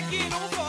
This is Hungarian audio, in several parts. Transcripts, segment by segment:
like get over.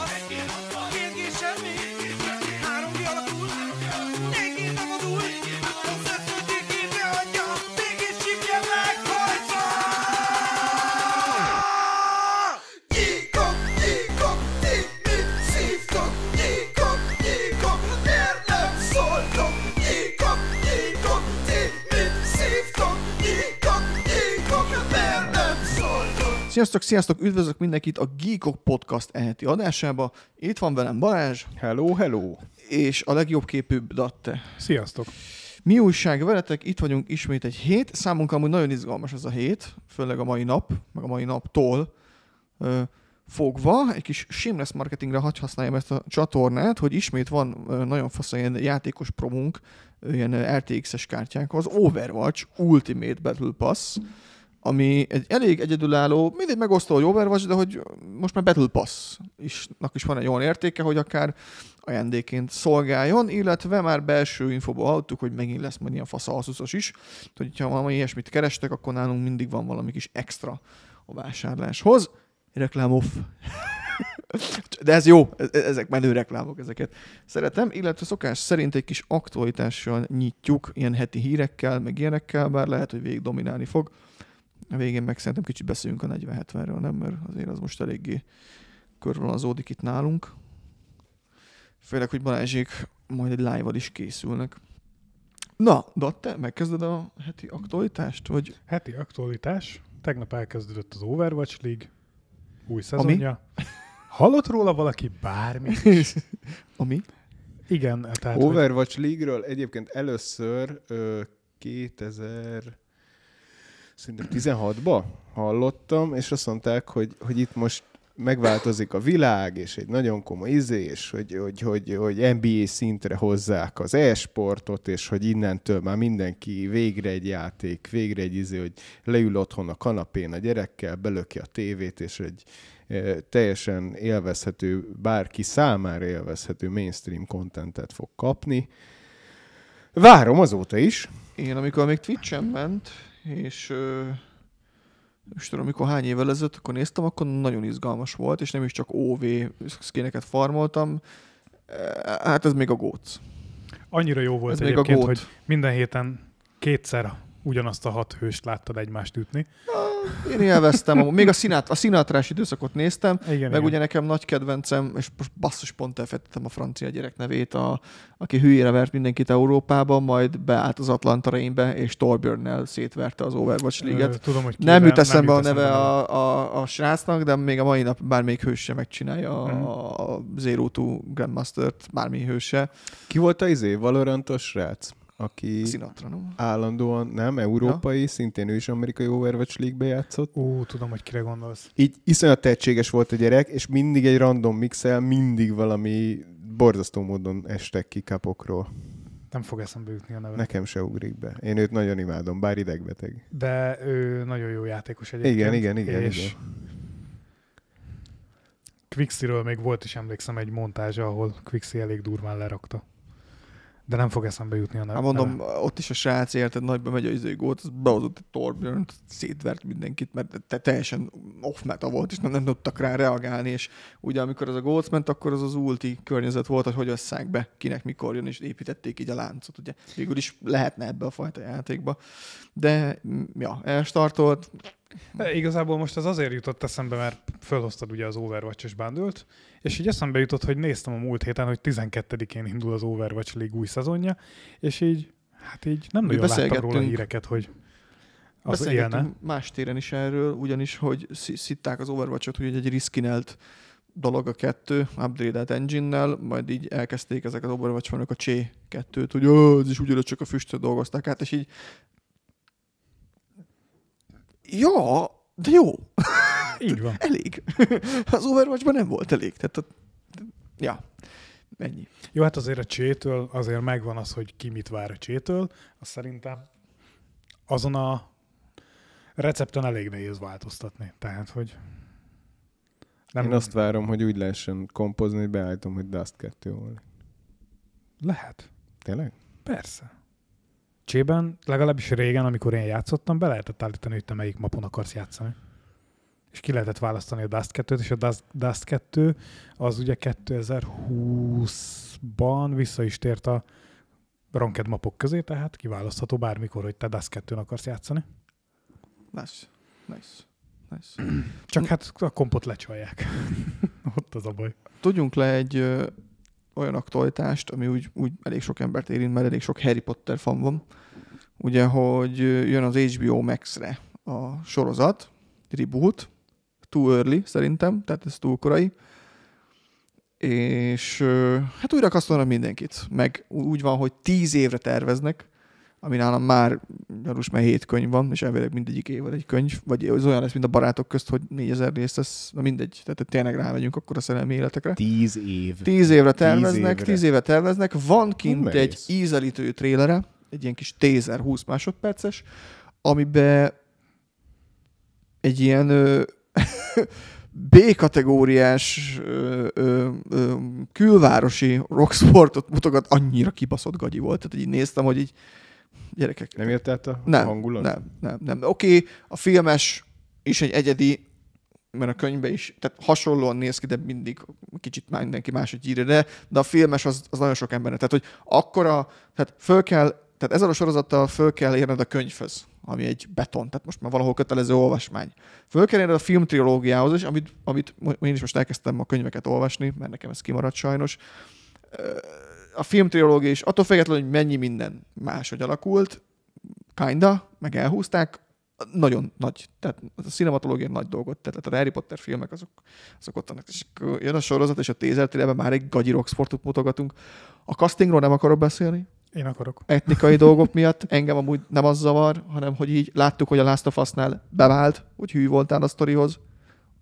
Sziasztok, sziasztok, üdvözlök mindenkit a Geekok Podcast eheti adásába. Itt van velem Balázs. Hello, hello. És a legjobb képű Datte. Sziasztok. Mi újság veletek? Itt vagyunk ismét egy hét. Számunkra amúgy nagyon izgalmas ez a hét, főleg a mai nap, meg a mai naptól ö, fogva. Egy kis shameless marketingre hagy használjam ezt a csatornát, hogy ismét van ö, nagyon fasz ilyen játékos promunk, ilyen RTX-es az Overwatch Ultimate Battle Pass. Mm ami egy elég egyedülálló, mindig megosztó, hogy Overwatch, de hogy most már Battle Pass isnak is van egy olyan értéke, hogy akár ajándéként szolgáljon, illetve már belső infóba hallottuk, hogy megint lesz majd ilyen fasz is, hogy ha valami ilyesmit kerestek, akkor nálunk mindig van valami kis extra a vásárláshoz. Reklám off. De ez jó, e-, e-, ezek menő reklámok, ezeket szeretem, illetve szokás szerint egy kis aktualitással nyitjuk, ilyen heti hírekkel, meg ilyenekkel, bár lehet, hogy végig dominálni fog a végén meg szerintem kicsit beszéljünk a 40-70-ről, nem? Mert azért az most eléggé körvonalazódik itt nálunk. Főleg, hogy Balázsék majd egy live is készülnek. Na, te megkezded a heti aktualitást? Vagy? Heti aktualitás. Tegnap elkezdődött az Overwatch League új szezonja. Ami? Hallott róla valaki bármi? is? Ami? Igen. Tehát, Overwatch hogy... League-ről egyébként először ö, 2000 szerintem 16-ba hallottam, és azt mondták, hogy, hogy itt most megváltozik a világ, és egy nagyon komoly izé, és hogy, hogy, hogy, hogy NBA szintre hozzák az e-sportot, és hogy innentől már mindenki végre egy játék, végre egy izé, hogy leül otthon a kanapén a gyerekkel, belöki a tévét, és egy e, teljesen élvezhető, bárki számára élvezhető mainstream kontentet fog kapni. Várom azóta is. Én amikor még Twitch-en ment, és és tudom, mikor hány évvel ezelőtt, akkor néztem, akkor nagyon izgalmas volt, és nem is csak OV szkéneket farmoltam, hát ez még a góc. Annyira jó volt ez egyébként, még a hogy minden héten kétszer ugyanazt a hat hőst láttad egymást ütni. Én élveztem, még a, színát, a színátrás időszakot néztem, igen, meg igen. ugye nekem nagy kedvencem, és most basszus pont elfettem a francia gyerek nevét, a, aki hülyére vert mindenkit Európában, majd beállt az Atlanta rainbe, és torbjörn szétverte az Overwatch League-et. Tudom, hogy nem jut eszembe a neve a, a, a, srácnak, de még a mai nap bármelyik hős megcsinálja hmm. a, mhm. a Zero Two Grandmaster-t, bármi hőse. Ki volt a izé? a srác? aki állandóan, nem, európai, ja. szintén ő is amerikai Overwatch League-be játszott. Ó, tudom, hogy kire gondolsz. Így iszonyat tehetséges volt a gyerek, és mindig egy random mixel, mindig valami borzasztó módon estek ki kapokról. Nem fog eszembe jutni a neve. Nekem se ugrik be. Én őt nagyon imádom, bár idegbeteg. De ő nagyon jó játékos egyébként. Igen, igen, igen. És igen. Quixiről még volt is emlékszem egy montázsa, ahol Quixi elég durván lerakta. De nem fog eszembe jutni a neve. Hát mondom, neve. ott is a srác érted, nagyban megy a izőgót, az behozott egy torbjörn, szétvert mindenkit, mert te teljesen off meta volt, és nem, nem tudtak rá reagálni, és ugye amikor az a gólt ment, akkor az az ulti környezet volt, hogy hogy összák be, kinek mikor jön, és építették így a láncot, ugye. Végül is lehetne ebbe a fajta játékba. De, ja, elstartolt, igazából most az azért jutott eszembe, mert fölhoztad ugye az overwatch és bundle és így eszembe jutott, hogy néztem a múlt héten, hogy 12-én indul az Overwatch League új szezonja, és így, hát így nem Mi nagyon láttam róla híreket, hogy az ilyen más téren is erről, ugyanis, hogy szitták az Overwatch-ot, hogy egy riskinelt dolog a kettő, upgrade-elt engine-nel, majd így elkezdték ezek az Overwatch a C2-t, hogy ez is ugyanaz csak a füstöt dolgozták át, és így ja, de jó. Így van. elég. Az Overwatchban nem volt elég. Tehát a, ja, ennyi. Jó, hát azért a csétől azért megvan az, hogy ki mit vár a csétől. Azt szerintem azon a recepten elég nehéz változtatni. Tehát, hogy... Nem Én azt várom, hogy úgy lehessen kompozni, hogy beállítom, hogy Dust 2 volt. Lehet. Tényleg? Persze. Csében, legalábbis régen, amikor én játszottam, be lehetett állítani, hogy te melyik mapon akarsz játszani. És ki lehetett választani a Dust 2-t, és a Dust, Dust 2 az ugye 2020-ban vissza is tért a Ronked mapok közé, tehát kiválasztható bármikor, hogy te Dust 2 akarsz játszani. Nice, nice. nice. Csak hát a kompot lecsalják. Ott az a baj. Tudjunk le egy olyan aktualitást, ami úgy, úgy elég sok embert érint, mert elég sok Harry Potter fan van. Ugye, hogy jön az HBO Max-re a sorozat, Reboot, Too Early szerintem, tehát ez túl korai, és hát újra kasztolnak mindenkit, meg úgy van, hogy tíz évre terveznek, ami nálam már gyanús, mert hét könyv van, és elvileg mindegyik évad egy könyv, vagy az olyan lesz, mint a barátok közt, hogy 4000 részt lesz, na mindegy, tehát tényleg rámegyünk akkor a szerelmi életekre. Tíz év. Tíz évre terveznek, tíz évre, tíz éve terveznek. Van kint egy ízelítő trélere, egy ilyen kis tézer, 20 másodperces, amiben egy ilyen ö, B-kategóriás ö, ö, külvárosi rocksportot mutogat, annyira kibaszott gagyi volt. Tehát így néztem, hogy így Gyerekek. Nem érte a nem, hangulat? Nem, nem, nem. Oké, okay, a filmes is egy egyedi, mert a könyvbe is, tehát hasonlóan néz ki, de mindig kicsit mindenki máshogy írja, de, de a filmes az, az nagyon sok ember. Tehát, hogy akkora, tehát föl kell, tehát ezzel a sorozattal föl kell érned a könyvhöz, ami egy beton, tehát most már valahol kötelező olvasmány. Föl kell érned a filmtrilógiához is, amit, amit én is most elkezdtem a könyveket olvasni, mert nekem ez kimaradt sajnos a filmtriológia is, attól függetlenül, hogy mennyi minden máshogy alakult, kinda, meg elhúzták, nagyon nagy, tehát a szinematológia nagy dolgot tett, tehát a Harry Potter filmek azok, azok ott vannak, és jön a sorozat, és a tézertéleben már egy gagyi rocksportot mutogatunk. A castingról nem akarok beszélni, én akarok. Etnikai dolgok miatt engem amúgy nem az zavar, hanem hogy így láttuk, hogy a Last of Us-nál bevált, hogy hű voltál a sztorihoz.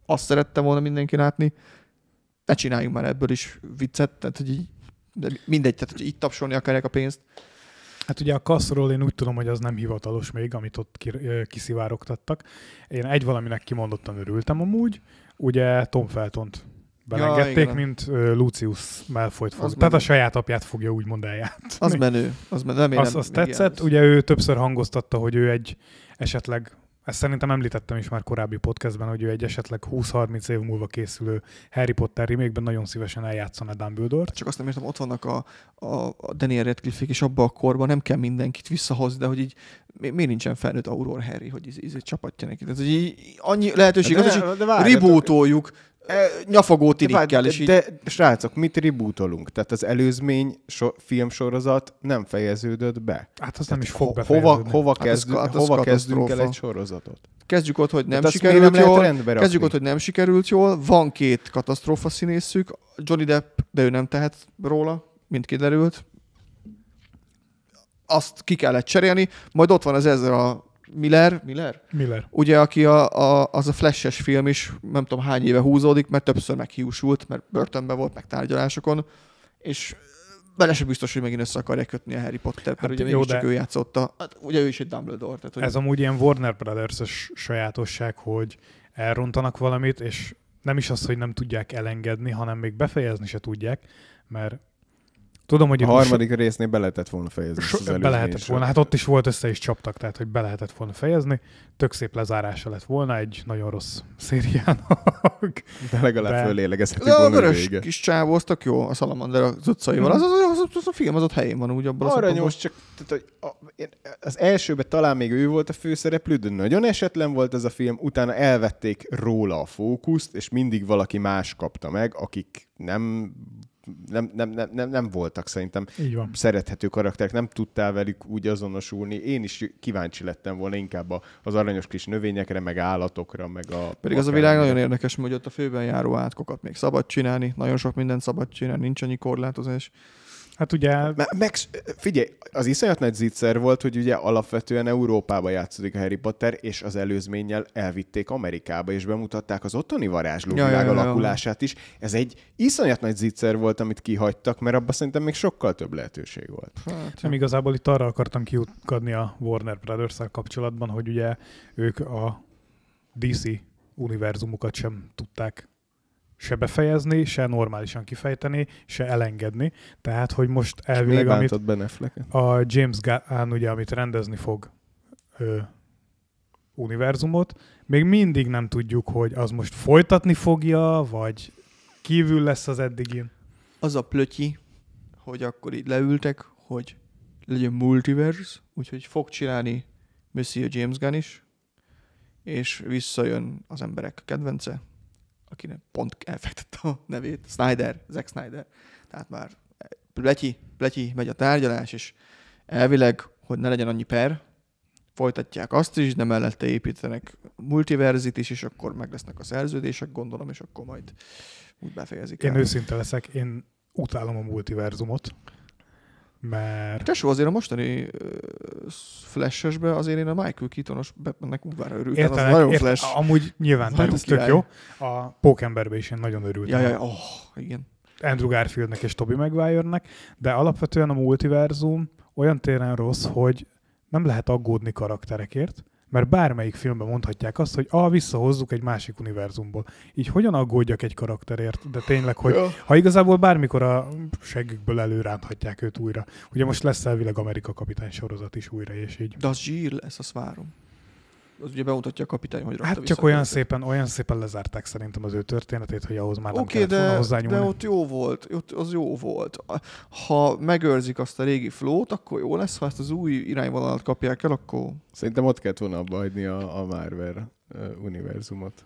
Azt szerettem volna mindenki látni. Ne csináljunk már ebből is viccet, tehát hogy így de mindegy, tehát hogy itt tapsolni akarják a pénzt. Hát ugye a kasszról én úgy tudom, hogy az nem hivatalos még, amit ott kiszivárogtattak. Én egy valaminek kimondottan örültem amúgy, ugye Tom Feltont belengedték, ja, mint uh, Lucius Malfoyt fog. Tehát a saját apját fogja úgy eljátszani. Az menő. Az menő. Nem, az azt tetszett, ugye ő többször hangoztatta, hogy ő egy esetleg ezt szerintem említettem is már korábbi podcastben, hogy ő egy esetleg 20-30 év múlva készülő Harry Potter remake nagyon szívesen eljátszana Dumbledore-t. Csak azt nem értem, ott vannak a, a, a Daniel radcliffe és abban a korban nem kell mindenkit visszahozni, de hogy így mi, miért nincsen felnőtt Aurora Harry, hogy ez, ez csapatja neki. Tehát, hogy így, annyi lehetőség de, az, hogy ribótoljuk nyafogó tirikkel. De, így... de, srácok, mit ribútolunk? Tehát az előzmény so, filmsorozat nem fejeződött be. Hát az Tehát nem is fog befejeződni. Hova, hova, hát kezd, hát az, hova az kezdünk el egy sorozatot? Kezdjük ott, hogy nem de hát sikerült nem jól. Kezdjük ott, hogy nem sikerült jól. Van két katasztrófa színészük, Johnny Depp, de ő nem tehet róla, mint kiderült. Azt ki kellett cserélni, majd ott van az ezzel a Miller, Miller? Miller. Ugye, aki a, a, az a flashes film is, nem tudom hány éve húzódik, mert többször meghiúsult, mert börtönben volt, meg tárgyalásokon, és bele sem biztos, hogy megint össze akarja kötni a Harry hát mert ugye jó, mégiscsak de... ő játszotta. Hát, ugye ő is egy Dumbledore. Tehát, hogy... Ez amúgy ilyen Warner brothers sajátosság, hogy elrontanak valamit, és nem is az, hogy nem tudják elengedni, hanem még befejezni se tudják, mert Tudom, hogy a harmadik most... résznél be lehetett volna fejezni. So, az be lehetett volna, hát ott is volt, össze is csaptak, tehát hogy be lehetett volna fejezni. Tök szép lezárása lett volna egy nagyon rossz szériának. De legalább De... fölélegezhetünk volna a vörös vége. kis csávó, az tök jó a Salamander az utcaival. Az, mhm. az, az, az, az, a film az ott helyén van, úgy abban Aranyos, csak tehát, hogy a, az elsőben talán még ő volt a főszereplő, de nagyon esetlen volt ez a film, utána elvették róla a fókuszt, és mindig valaki más kapta meg, akik nem nem, nem, nem, nem, nem voltak szerintem Így van. szerethető karakterek, nem tudtál velük úgy azonosulni. Én is kíváncsi lettem volna inkább az aranyos kis növényekre, meg állatokra, meg a... Pedig az a világ nagyon érdekes, hogy ott a főben járó átkokat még szabad csinálni, nagyon sok mindent szabad csinálni, nincs annyi korlátozás. Hát ugye... Meg, figyelj, az iszonyat nagy zicser volt, hogy ugye alapvetően Európába játszódik a Harry Potter, és az előzménnyel elvitték Amerikába, és bemutatták az ottani varázsló ja, világ ja, ja, is. Ez egy iszonyat nagy zicser volt, amit kihagytak, mert abban szerintem még sokkal több lehetőség volt. Hát, Nem igazából itt arra akartam kiutkadni a Warner brothers kapcsolatban, hogy ugye ők a DC univerzumukat sem tudták se befejezni, se normálisan kifejteni, se elengedni. Tehát, hogy most elvileg, amit ben a James Gunn, ugye, amit rendezni fog ö, univerzumot, még mindig nem tudjuk, hogy az most folytatni fogja, vagy kívül lesz az eddigin. Az a plötyi, hogy akkor így leültek, hogy legyen multiverse, úgyhogy fog csinálni Monsieur James Gunn is, és visszajön az emberek kedvence, akinek pont elfektette a nevét, Snyder, Zack Snyder. Tehát már eh, pletyi, pletyi megy a tárgyalás, és elvileg, hogy ne legyen annyi per, folytatják azt is, de mellette építenek multiverzit is, és akkor meg lesznek a szerződések, gondolom, és akkor majd úgy befejezik. Én el. őszinte leszek, én utálom a multiverzumot. Mert... Tesó, azért a mostani flashesbe azért én a Michael Keatonos Batmannek úrvára örültem, Értelek, az nagyon ért, flash. Amúgy nyilván, tehát ez tök jó. A Pókemberbe is én nagyon örültem. Ja, ja, oh, igen. Andrew Garfieldnek és Toby Maguire-nek, de alapvetően a multiverzum olyan téren rossz, hogy nem lehet aggódni karakterekért, mert bármelyik filmben mondhatják azt, hogy ah, visszahozzuk egy másik univerzumból. Így hogyan aggódjak egy karakterért? De tényleg, hogy ja. ha igazából bármikor a seggükből előránthatják őt újra. Ugye most lesz elvileg Amerika kapitány sorozat is újra, és így. De az zsír lesz, azt várom az ugye bemutatja a kapitány, hogy Hát csak olyan szépen, olyan szépen lezárták szerintem az ő történetét, hogy ahhoz már nem okay, kellett de, de ott jó volt, ott az jó volt. Ha megőrzik azt a régi flót, akkor jó lesz, ha ezt az új irányvonalat kapják el, akkor... Szerintem ott kellett volna abba hagyni a, a Marvel univerzumot.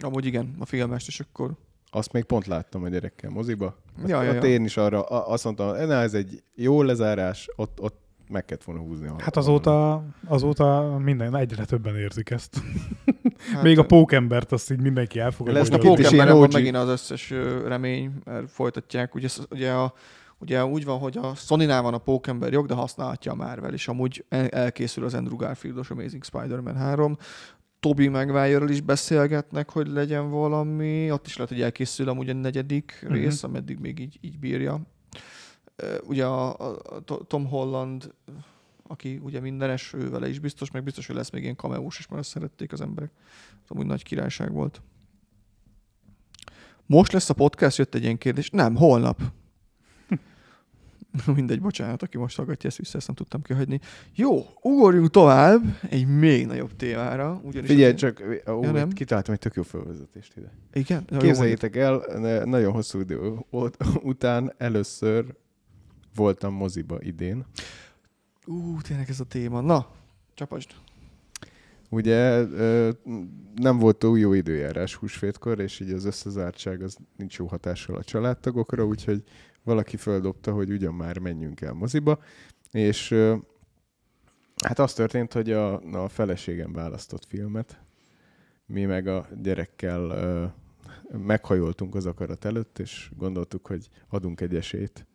Amúgy igen, a filmest, és akkor... Azt még pont láttam a gyerekkel moziba. Ja, ja, ja. én is arra azt mondtam, ez egy jó lezárás, ott, ott meg kellett volna húzni. Hát azóta, azóta minden, egyre többen érzik ezt. Hát, Még a pókembert azt így mindenki elfogadja. Lesz a pókemberen van megint az összes remény, mert folytatják. Ugye, ugye, a, ugye úgy van, hogy a sony van a pókember jog, de használhatja a Marvel, és amúgy elkészül az Andrew Garfieldos Amazing Spider-Man 3. Tobi maguire is beszélgetnek, hogy legyen valami. Ott is lehet, hogy elkészül amúgy a negyedik rész, mhm. uh rész, ameddig még így, így bírja Ugye a, a, a Tom Holland, aki ugye mindenes, ő vele is biztos, meg biztos, hogy lesz még ilyen kameós is, mert ezt szerették az emberek. Az amúgy nagy királyság volt. Most lesz a podcast, jött egy ilyen kérdés. Nem, holnap. Mindegy, bocsánat, aki most hallgatja ezt vissza, ezt nem tudtam kihagyni. Jó, ugorjunk tovább egy még nagyobb témára. Ugyanis Figyelj, csak ó, ja, nem? kitaláltam egy tök jó felvezetést ide. Igen? Képzeljétek el, nagyon hosszú idő után először voltam moziba idén. Ú, tényleg ez a téma. Na, csapasd! Ugye nem volt túl jó időjárás húsvétkor, és így az összezártság az nincs jó hatással a családtagokra, úgyhogy valaki földobta, hogy ugyan már menjünk el moziba, és hát az történt, hogy a, a feleségem választott filmet, mi meg a gyerekkel meghajoltunk az akarat előtt, és gondoltuk, hogy adunk egy esélyt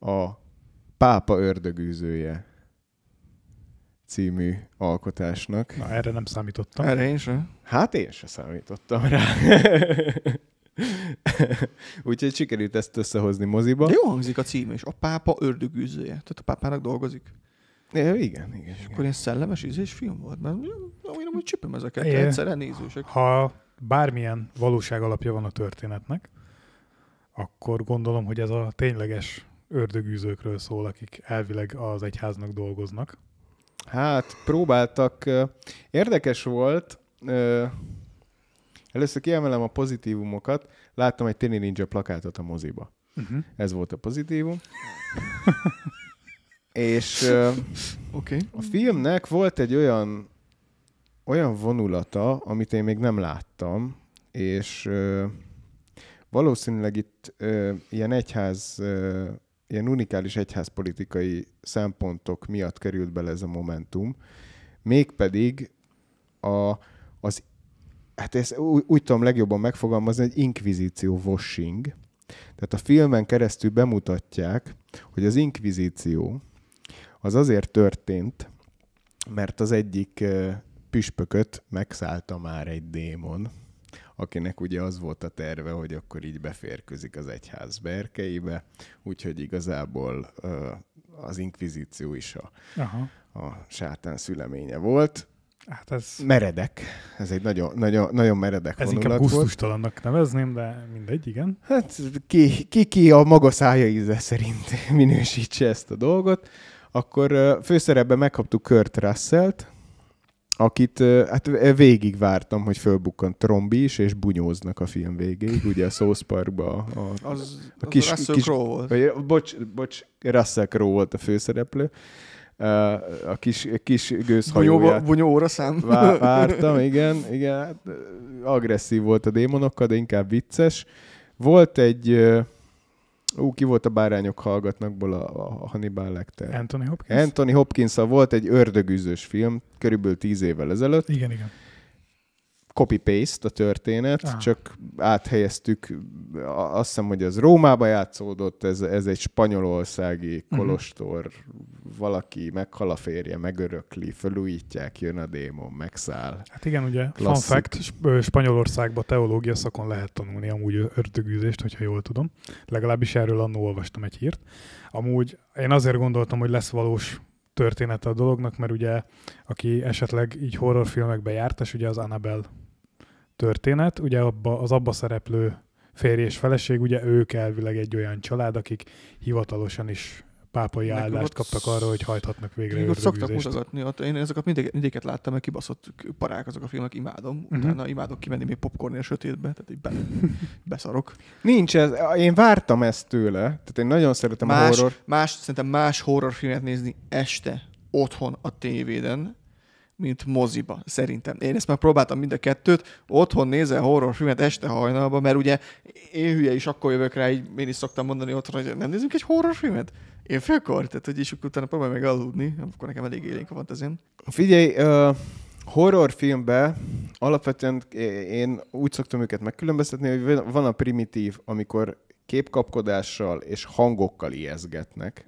a Pápa ördögűzője című alkotásnak. Na, erre nem számítottam. Erre én sem. Hát én sem számítottam rá. Úgyhogy sikerült ezt összehozni moziba. jó hangzik a cím és a pápa ördögűzője. Tehát a pápának dolgozik. É, igen, igen. És igen. akkor ilyen szellemes ízés film volt, mert én úgy csipem ezeket, é, egyszerre nézősek. Ha bármilyen valóság alapja van a történetnek, akkor gondolom, hogy ez a tényleges ördögűzőkről szól, akik elvileg az egyháznak dolgoznak. Hát próbáltak, érdekes volt, először kiemelem a pozitívumokat, láttam egy Tini Ninja plakátot a moziba. Uh-huh. Ez volt a pozitívum. És okay. a filmnek volt egy olyan, olyan vonulata, amit én még nem láttam, és ö, valószínűleg itt ö, ilyen egyház ö, ilyen unikális egyházpolitikai szempontok miatt került bele ez a momentum, mégpedig a, az, hát ezt úgy, úgy tudom legjobban megfogalmazni, egy inkvizíció washing. Tehát a filmen keresztül bemutatják, hogy az inkvizíció az azért történt, mert az egyik püspököt megszállta már egy démon akinek ugye az volt a terve, hogy akkor így beférkőzik az egyház berkeibe, úgyhogy igazából az inkvizíció is a, Aha. a sátán szüleménye volt. Hát ez... Meredek. Ez egy nagyon, nagyon, nagyon meredek Ez inkább gusztustalannak nevezném, de mindegy, igen. Hát ki, ki, ki a maga szája íze szerint minősítse ezt a dolgot. Akkor főszerepben megkaptuk Kurt russell akit hát végig vártam, hogy fölbukkan Trombi is, és bunyóznak a film végéig, ugye a South Parkba a, a, az, a kis... Az kis Crowe volt. Vagy, bocs, bocs, Russell Crowe volt a főszereplő. A kis, kis gőzhajóját. Bunyó óra szám. vártam, igen, igen. Hát, agresszív volt a démonokkal, de inkább vicces. Volt egy Ú, ki volt a bárányok hallgatnakból a, a Hannibal Lecter? Anthony Hopkins. Anthony hopkins volt egy ördögűzős film, körülbelül tíz évvel ezelőtt. Igen, igen copy-paste a történet, ah. csak áthelyeztük, azt hiszem, hogy az Rómába játszódott, ez, ez egy spanyolországi mhm. kolostor, uh-huh. valaki meghal a férje, megörökli, felújítják, jön a démon, megszáll. Hát igen, ugye, Klasszik. fun fact, Spanyolországban teológia szakon lehet tanulni amúgy ördögűzést, hogyha jól tudom. Legalábbis erről annó olvastam egy hírt. Amúgy én azért gondoltam, hogy lesz valós története a dolognak, mert ugye aki esetleg így horrorfilmekbe járt, és ugye az Annabelle történet, ugye abba, az abba szereplő férj és feleség, ugye ők elvileg egy olyan család, akik hivatalosan is pápai Nekem állást kaptak arra, hogy hajthatnak végre Ott szoktak mutatni, ott én ezeket mindig, mindéket láttam, mert kibaszott parák azok a filmek, imádom. Uh-huh. Utána imádok kimenni még popcornél sötétbe, tehát így be, beszarok. Nincs ez, én vártam ezt tőle, tehát én nagyon szeretem más, a horror. Más, szerintem más horrorfilmet nézni este, otthon a tévéden, mint moziba, szerintem. Én ezt már próbáltam mind a kettőt, otthon nézel horrorfilmet este hajnalban, mert ugye én hülye is akkor jövök rá, így én is szoktam mondani otthon, hogy nem nézünk egy horrorfilmet? Én félkor, tehát hogy is utána próbálj meg aludni, akkor nekem elég élénk a ez Figyelj, uh, horrorfilmbe alapvetően én úgy szoktam őket megkülönböztetni, hogy van a primitív, amikor képkapkodással és hangokkal ijeszgetnek.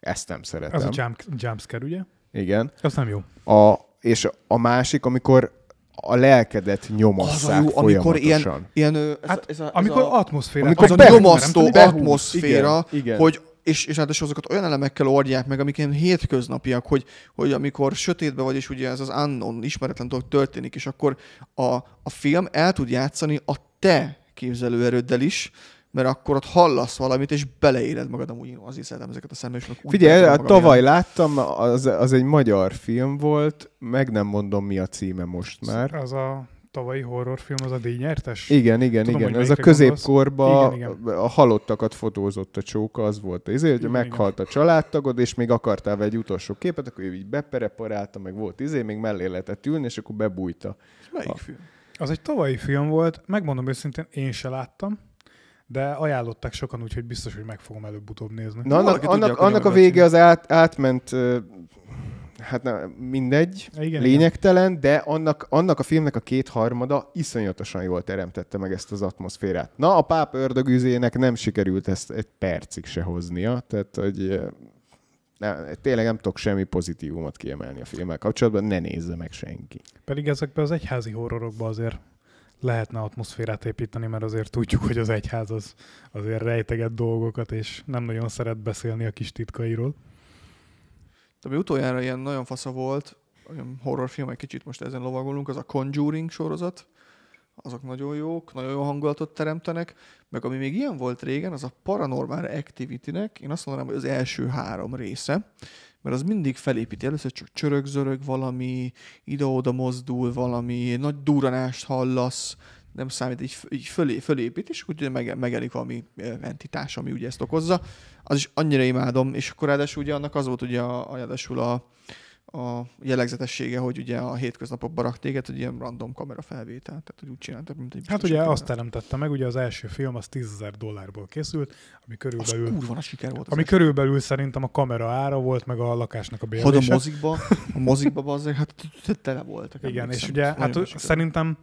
Ezt nem szeretem. Az a jump, ugye? Igen. Az nem jó. A, és a másik, amikor a lelkedet nyomasszák az a jó, amikor ilyen, ilyen ez, hát, ez a, ez amikor a, atmoszféra. Amikor az a nyomasztó nem atmoszféra, igen, igen. hogy és, és ráadásul azokat olyan elemekkel oldják meg, amik ilyen hétköznapiak, hogy, hogy amikor sötétbe vagy, és ugye ez az unknown, ismeretlen dolog történik, és akkor a, a film el tud játszani a te képzelőerőddel is, mert akkor ott hallasz valamit, és beleéled magad amúgy. Én azért szeretem ezeket a szemlősnek. Figyelj, hát a tavaly ilyen. láttam, az, az egy magyar film volt, meg nem mondom, mi a címe most már. Az a tavalyi horrorfilm, az a díjnyertes? Igen, igen, Tudom, igen. Ez a középkorban igen, igen. a halottakat fotózott a csóka, az volt. Ezért, hogy meghalt igen. a családtagod, és még akartál egy utolsó képet, akkor ő így bepereparálta, meg volt izé, még mellé lehetett ülni, és akkor bebújta. Melyik a... film? Az egy tavalyi film volt, megmondom őszintén, én se láttam de ajánlották sokan, úgyhogy biztos, hogy meg fogom előbb-utóbb nézni. Na, annak, annak, annak a vége az át, átment, hát na, mindegy, igen, lényegtelen, igen. de annak, annak a filmnek a kétharmada iszonyatosan jól teremtette meg ezt az atmoszférát. Na, a páp ördögüzének nem sikerült ezt egy percig se hoznia, tehát hogy nem, tényleg nem tudok semmi pozitívumot kiemelni a filmmel kapcsolatban, ne nézze meg senki. Pedig ezekben az egyházi horrorokban azért lehetne atmoszférát építeni, mert azért tudjuk, hogy az egyház az azért rejteget dolgokat, és nem nagyon szeret beszélni a kis titkairól. De mi utoljára ilyen nagyon fasza volt, olyan horrorfilm, egy kicsit most ezen lovagolunk, az a Conjuring sorozat, azok nagyon jók, nagyon jó hangulatot teremtenek, meg ami még ilyen volt régen, az a Paranormal Activity-nek, én azt mondanám, hogy az első három része, mert az mindig felépíti. Először csak csörög, zörög valami, ide-oda mozdul valami, nagy duranást hallasz, nem számít, így, így fölé, fölépít, és úgy meg, megelik valami entitás, ami ugye ezt okozza. Az is annyira imádom, és akkor ráadásul ugye annak az volt ugye a, a, a, a a jellegzetessége, hogy ugye a hétköznapokban rak téged, hogy ilyen random kamera felvétel, tehát hogy úgy csináltak, mint egy Hát ugye kamerát. azt teremtette meg, ugye az első film az 10 dollárból készült, ami körülbelül... Az kurva, siker volt. Az ami az körülbelül szerintem a kamera ára volt, meg a lakásnak a bérlése. Hogy a mozikba, a mozikba azért, hát tele voltak. Igen, és ugye hát szerintem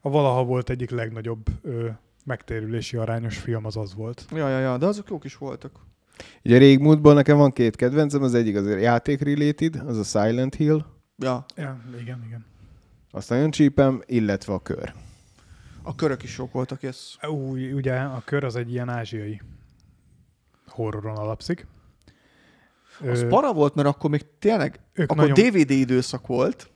a valaha volt egyik legnagyobb megtérülési arányos film az az volt. Ja, ja, ja, de azok jók is voltak. Ugye a régmúltból nekem van két kedvencem, az egyik azért játék related, az a Silent Hill. Ja. ja igen, igen. Azt nagyon csípem, illetve a kör. A körök is sok voltak, ez. Új, ugye a kör az egy ilyen ázsiai horroron alapszik. Az Ö... para volt, mert akkor még tényleg, ők akkor nagyon... DVD időszak volt,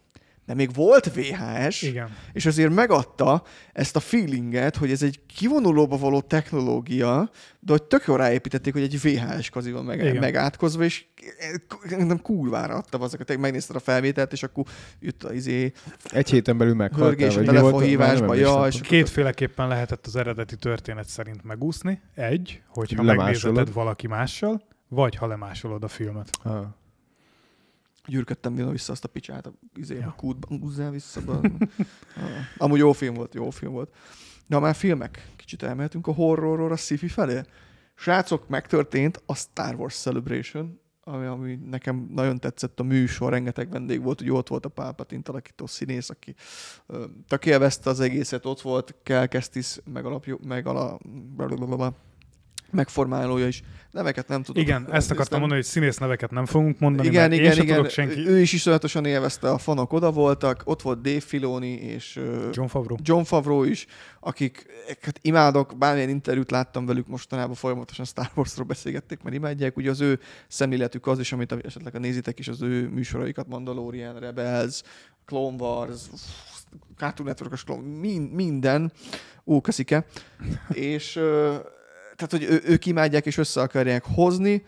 de még volt VHS, Igen. és azért megadta ezt a feelinget, hogy ez egy kivonulóba való technológia, de hogy tök jól ráépítették, hogy egy VHS kazival meg, megátkozva, és nem kurvára adta azokat, hogy megnézted a felvételt, és akkor jött az izé... Egy héten belül meghaltál, hörgés, vagy telefonhívásba, ja, és Kétféleképpen lehetett az eredeti történet szerint megúszni. Egy, hogyha Lemásolod. megnézeted valaki mással, vagy ha lemásolod a filmet. Ha gyűrködtem volna vissza azt a picsát a, izé, ja. a kútban, húzzál vissza. a, ah. amúgy jó film volt, jó film volt. Na már filmek, kicsit elmehetünk a horrorról a sci felé. Srácok, megtörtént a Star Wars Celebration, ami, ami nekem nagyon tetszett a műsor, rengeteg vendég volt, ugye ott volt a Pálpatint alakító színész, aki tök az egészet, ott volt Kel Kestis, meg, alapjó, meg ala, megformálója is. Neveket nem tudom Igen, ezt akartam nem... mondani, hogy színész neveket nem fogunk mondani, igen, mert igen, én igen. Tudok senki. Ő is iszonyatosan élvezte, a fanok oda voltak, ott volt Dave Filoni és John Favreau, John Favreau is, akik hát imádok, bármilyen interjút láttam velük mostanában, folyamatosan Star Wars-ról beszélgették, mert imádják, ugye az ő szemléletük az is, amit esetleg a nézitek is, az ő műsoraikat, Mandalorian, Rebels, Clone Wars, Cartoon Network-os Clone, minden, ó, köszike. és tehát hogy ő, ők imádják és össze akarják hozni,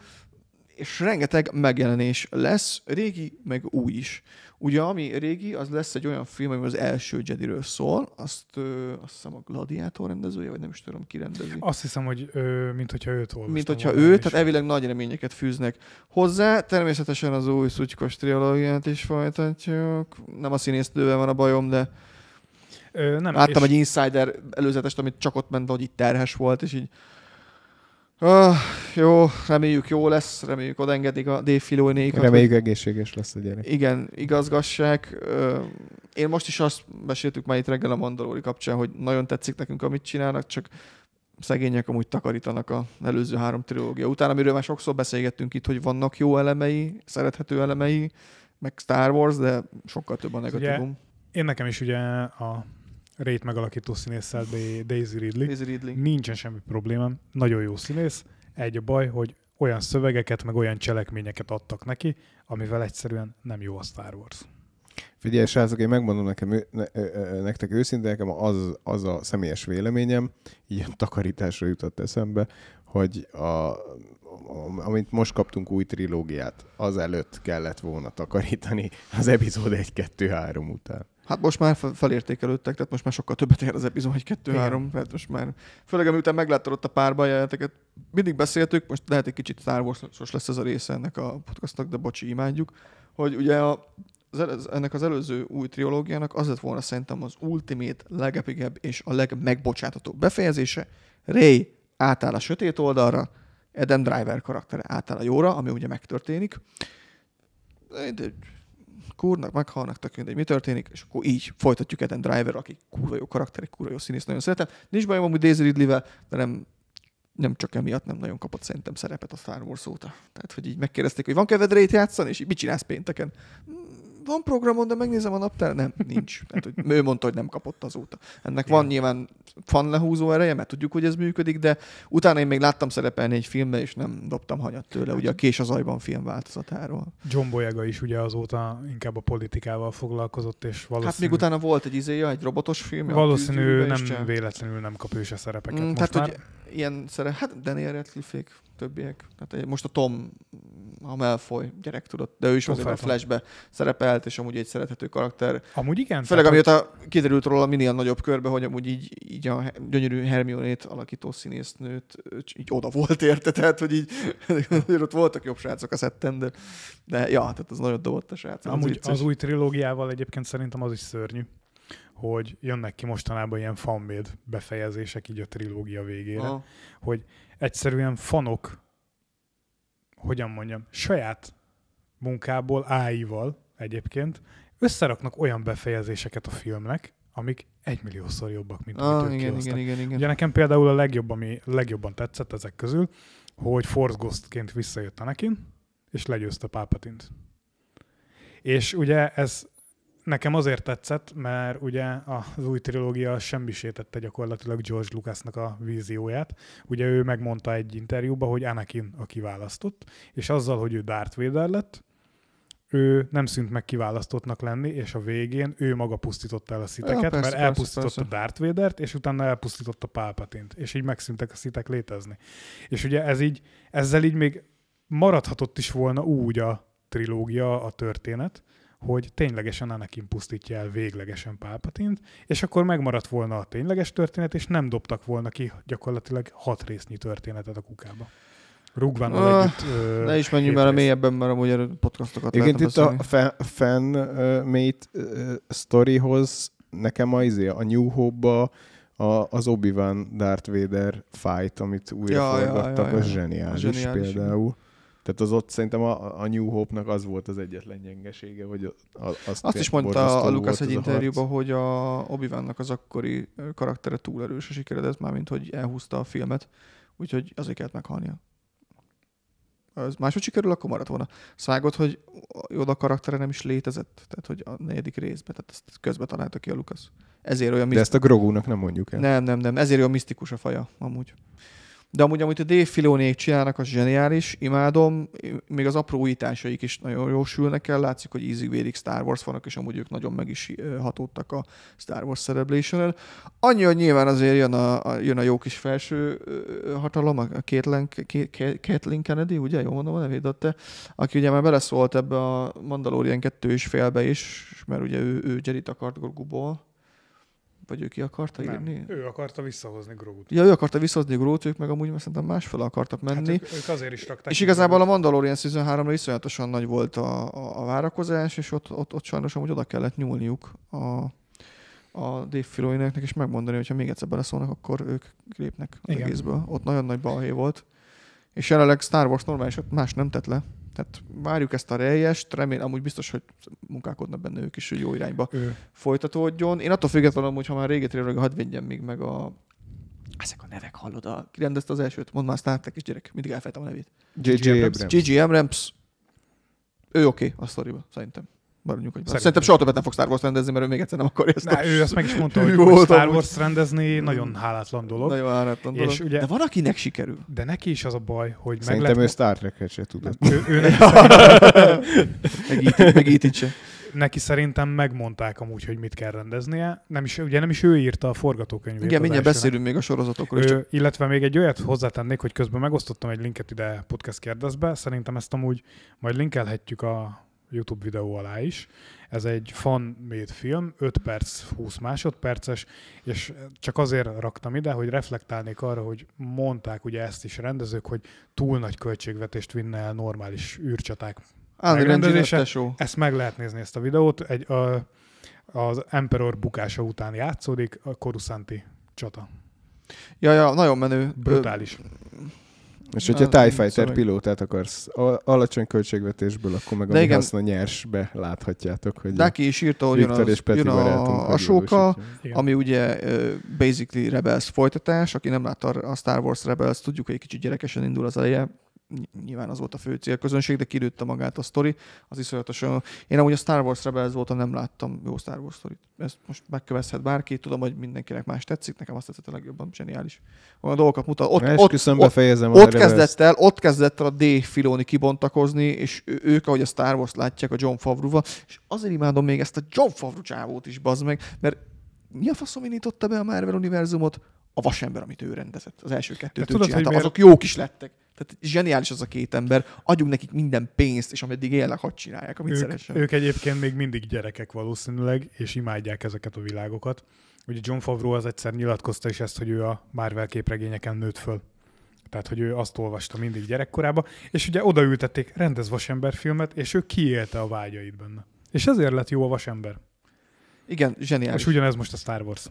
és rengeteg megjelenés lesz, régi, meg új is. Ugye, ami régi, az lesz egy olyan film, ami az első jedi szól, azt, ö, azt hiszem a Gladiátor rendezője, vagy nem is tudom, ki rendezi. Azt hiszem, hogy ö, mint hogyha őt olvastam. Mint hogyha ő, is. tehát elvileg nagy reményeket fűznek hozzá. Természetesen az új szutykos triológiát is folytatjuk. Nem a színésztővel van a bajom, de Ö, nem, Láttam és... egy insider előzetest, amit csak ott ment, hogy itt terhes volt, és így Ah, jó, reméljük jó lesz, reméljük odengedik a défilónékat. Reméljük hogy... egészséges lesz a gyerek. Igen, igazgassák. Én most is azt beszéltük már itt reggel a Mandalori kapcsán, hogy nagyon tetszik nekünk, amit csinálnak, csak szegények amúgy takarítanak a előző három trilógia után, amiről már sokszor beszélgettünk itt, hogy vannak jó elemei, szerethető elemei, meg Star Wars, de sokkal több a negatívum. Ugye, én nekem is ugye a Rét megalakító színésszel Daisy Ridley. Daisy Ridley. Nincsen semmi problémám, nagyon jó színész. Egy a baj, hogy olyan szövegeket, meg olyan cselekményeket adtak neki, amivel egyszerűen nem jó a Star Wars. Figyelj, srácok, én megmondom nekem, nektek őszintén, nekem az, az a személyes véleményem, így a takarításra jutott eszembe, hogy a, a, amit most kaptunk új trilógiát, az előtt kellett volna takarítani az epizód 1-2-3 után. Hát most már felértékelődtek, tehát most már sokkal többet ér az epizód, hogy kettő három mert most már, főleg amiután megláttad ott a párba jeleneteket, mindig beszéltük, most lehet egy kicsit Star Wars-os lesz ez a része ennek a podcastnak, de bocsi, imádjuk, hogy ugye a, az ennek az előző új triológiának az lett volna szerintem az ultimate, legepigebb és a legmegbocsátatóbb befejezése, Ray átáll a sötét oldalra, Eden Driver karaktere átáll a jóra, ami ugye megtörténik. De kúrnak, meghalnak, tök mindegy, mi történik, és akkor így folytatjuk Eden Driver, aki kurva jó karakter, kurva jó színész, nagyon szeretem. Nincs bajom amúgy Daisy Ridley-vel, de nem, nem csak emiatt nem nagyon kapott szerintem szerepet a Star Wars óta. Tehát, hogy így megkérdezték, hogy van kedved játszani, és így mit csinálsz pénteken? van programon, de megnézem a naptár? Nem, nincs. Mert, hát, hogy ő mondta, hogy nem kapott azóta. Ennek van nyilván fan lehúzó ereje, mert tudjuk, hogy ez működik, de utána én még láttam szerepelni egy filmbe, és nem dobtam hanyat tőle, hát ugye a Kés az ajban film változatáról. John Boyega is ugye azóta inkább a politikával foglalkozott, és valószínűleg. Hát még utána volt egy izéja, egy robotos film. Valószínű nem véletlenül nem kap ő se szerepeket mm, most tehát, már. Hogy ilyen szerep... Hát Daniel Radcliffe-ék többiek. Tehát most a Tom, a Malfoy gyerek, tudott, de ő is azért a Flashbe szerepelt, és amúgy egy szerethető karakter. Amúgy igen. Főleg tehát, amióta hogy... kiderült róla minél nagyobb körbe, hogy amúgy így, így a gyönyörű Hermione-t alakító színésznőt így oda volt érte, tehát hogy így ott voltak jobb srácok a szetten, de, de ja, tehát az nagyon dobott a srác. Amúgy az, az új trilógiával egyébként szerintem az is szörnyű hogy jönnek ki mostanában ilyen fanméd befejezések így a trilógia végére, Aha. hogy egyszerűen fanok, hogyan mondjam, saját munkából, áival egyébként, összeraknak olyan befejezéseket a filmnek, amik egymilliószor jobbak, mint ah, amit igen, igen, igen, igen. Ugye nekem például a legjobb, ami legjobban tetszett ezek közül, hogy Force Ghostként visszajött nekin, és legyőzte Pápatint. És ugye ez nekem azért tetszett, mert ugye az új trilógia sétette gyakorlatilag George Lucasnak a vízióját. Ugye ő megmondta egy interjúban, hogy Anakin a kiválasztott, és azzal, hogy ő Darth Vader lett, ő nem szűnt meg kiválasztottnak lenni, és a végén ő maga pusztította el a sziteket, ja, persze, mert elpusztította persze. Darth Vader-t, és utána elpusztította Pálpatint, és így megszűntek a szitek létezni. És ugye ez így, ezzel így még maradhatott is volna úgy a trilógia, a történet, hogy ténylegesen Anakin pusztítja el véglegesen Pálpatint, és akkor megmaradt volna a tényleges történet, és nem dobtak volna ki gyakorlatilag hat résznyi történetet a kukába. Rugvánnal uh, ah, együtt. Ö, ne is menjünk már mélyebben, mert amúgy a podcastokat Igen, itt a fan, fan uh, mate uh, storyhoz nekem a, izé, a New Hope-ba a, az Obi-Wan Darth Vader fight, amit újra ja, forgattak, ja, ja, ja, az zseniális, zseniális például. Tehát az ott szerintem a, a New Hope-nak az volt az egyetlen gyengesége, hogy az azt, azt is mondta a Lucas egy interjúban, hogy a obi az akkori karaktere túl erős a sikeredett, mármint hogy elhúzta a filmet, úgyhogy azért kellett meghalnia. Ez máshogy sikerül, akkor maradt volna. Szágod, hogy a karaktere nem is létezett, tehát hogy a negyedik részben, tehát ezt közben találta ki a Lucas. Ezért olyan De misztikus... ezt a Grogúnak nem mondjuk el. Nem, nem, nem. Ezért olyan misztikus a faja, amúgy de amúgy, amit a Dave Filónék csinálnak, az zseniális, imádom, még az apró újításaik is nagyon jól sülnek el, látszik, hogy ízig Star Wars fanok, és amúgy ők nagyon meg is hatódtak a Star Wars celebration -el. Annyi, hogy nyilván azért jön a, a, jön a jó kis felső hatalom, a Caitlin, Caitlin Kennedy, ugye, jól mondom a nevét, te, aki ugye már beleszólt ebbe a Mandalorian 2 és félbe is, mert ugye ő, ő Jerry-t akart Gorguból, vagy ő ki akarta nem, írni? ő akarta visszahozni Groot. Ja, ő akarta visszahozni Groot, ők meg amúgy mert szerintem másfél akartak hát menni. Hát ők, ők azért is rakták. És igazából a Mandalorian Season 3-ra iszonyatosan nagy volt a, a, a várakozás, és ott, ott, ott sajnos amúgy oda kellett nyúlniuk a, a Dave filoni és megmondani, hogy ha még egyszer beleszólnak, akkor ők lépnek az Igen. egészből. Ott nagyon nagy balhé volt. És jelenleg Star Wars normális, más nem tett le. Tehát várjuk ezt a rejest, remélem, amúgy biztos, hogy munkálkodnak benne ők is, hogy jó irányba ő. folytatódjon. Én attól függetlenül, hogy ha már réget régen, hadd védjem még meg a ezek a nevek, hallod? A, ki rendezte az elsőt? Mondd már aztán, Trek is, gyerek. Mindig elfelejtem a nevét. J.J. Abrams. J.J. Abrams. Ő oké okay, a sztoriba, szerintem. Maradjunk, hogy Szerintem, soha többet nem fog Star Wars rendezni, mert ő még egyszer nem akar ezt. Ne, a... ő ezt meg is mondta, hogy, hogy Star Wars rendezni nagyon hálátlan dolog. Nagyon hálátlan dolog. És ugye, de van, akinek sikerül. De neki is az a baj, hogy meg Szerintem lett... ő Star Trek-et se tudott. Ő, ő neki meg itt se. Neki szerintem megmondták amúgy, hogy mit kell rendeznie. Nem is, ugye nem is ő írta a forgatókönyvét. Igen, mindjárt beszélünk még a sorozatokról ő, Csak... Illetve még egy olyat hozzátennék, hogy közben megosztottam egy linket ide podcast kérdezbe. Szerintem ezt amúgy majd linkelhetjük a YouTube videó alá is. Ez egy fan-made film, 5 perc, 20 másodperces, és csak azért raktam ide, hogy reflektálnék arra, hogy mondták ugye ezt is rendezők, hogy túl nagy költségvetést vinne el normális űrcsaták megrendezése. Ezt meg lehet nézni, ezt a videót. Egy, a, az Emperor bukása után játszódik a Coruscanti csata. Ja, ja, nagyon menő. Brutális. Ö, és hogyha TIE Fighter szóval pilótát akarsz alacsony költségvetésből, akkor meg a igen, haszna nyersbe láthatjátok. Hogy Daki is írta, hogy jön, az, jön a, a Soka, ami ugye basically Rebels folytatás, aki nem látta a Star Wars Rebels, tudjuk, hogy egy kicsit gyerekesen indul az eleje, nyilván az volt a fő célközönség, de kilőtte magát a sztori, az iszonyatosan. Én amúgy a Star Wars Rebels volt, nem láttam jó Star Wars sztorit. Ezt most megkövezhet bárki, tudom, hogy mindenkinek más tetszik, nekem azt tetszett a legjobban, zseniális. Olyan dolgokat mutat. Ott, ott, ott, befejezem ott, ott kezdett el, ott kezdett el a D. Filoni kibontakozni, és ők, ahogy a Star Wars látják a John favreau és azért imádom még ezt a John Favreau csávót is, bazd meg, mert mi a faszom indította be a Marvel univerzumot? A vasember, amit ő rendezett, az első kettőt tudod, csinálta, miért... azok jók is lettek. Tehát zseniális az a két ember, adjunk nekik minden pénzt, és ameddig élnek, hadd csinálják, amit ők, Ők egyébként még mindig gyerekek valószínűleg, és imádják ezeket a világokat. Ugye John Favreau az egyszer nyilatkozta is ezt, hogy ő a Marvel képregényeken nőtt föl. Tehát, hogy ő azt olvasta mindig gyerekkorában, és ugye odaültették, rendez vasember filmet, és ő kiélte a vágyait benne. És ezért lett jó a vasember. Igen, zseniális. És ugyanez most a Star Wars.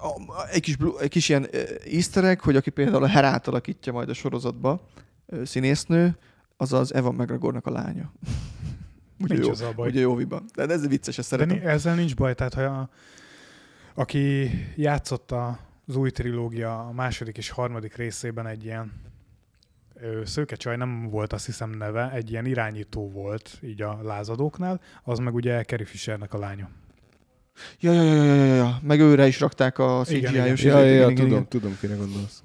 Egy kis, egy kis ilyen easter egg, hogy aki például a Herát alakítja majd a sorozatba, színésznő, az az Eva McGregornak a lánya. ugye nincs jó, az a baj. Ugye De ez vicces, ezt szeretem. De ezzel nincs baj, tehát ha a, aki játszotta az új trilógia a második és harmadik részében egy ilyen szőke csaj nem volt azt hiszem neve, egy ilyen irányító volt így a lázadóknál, az meg ugye Carrie Fishernek a lánya. Ja, ja, ja, ja, ja, ja, meg őre is rakták a CGI-os. Igen, igen, igen, ja, ja, ja, igen, tudom, igen. tudom, kire gondolsz.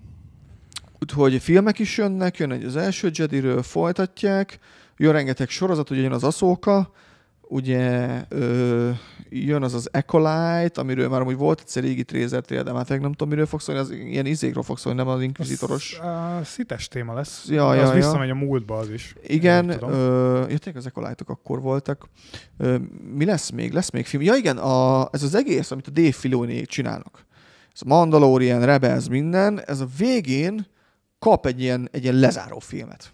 Úgyhogy filmek is jönnek, jön egy az első jedi folytatják, jön rengeteg sorozat, ugye jön az Aszóka, ugye ö, jön az az Ecolite, amiről már amúgy volt egyszer régi trézertél, de már nem tudom, miről fog szólni, az ilyen izékról fog szólni, nem az inkvizitoros. A szites téma lesz. Ja, az ja. visszamegy a múltba az is. Igen, ö, az ecolite akkor voltak. Ö, mi lesz még? Lesz még film? Ja igen, a, ez az egész, amit a Dave Filoni csinálnak. Ez Mandalorian, Rebels, minden, ez a végén kap egy ilyen, egy ilyen lezáró filmet,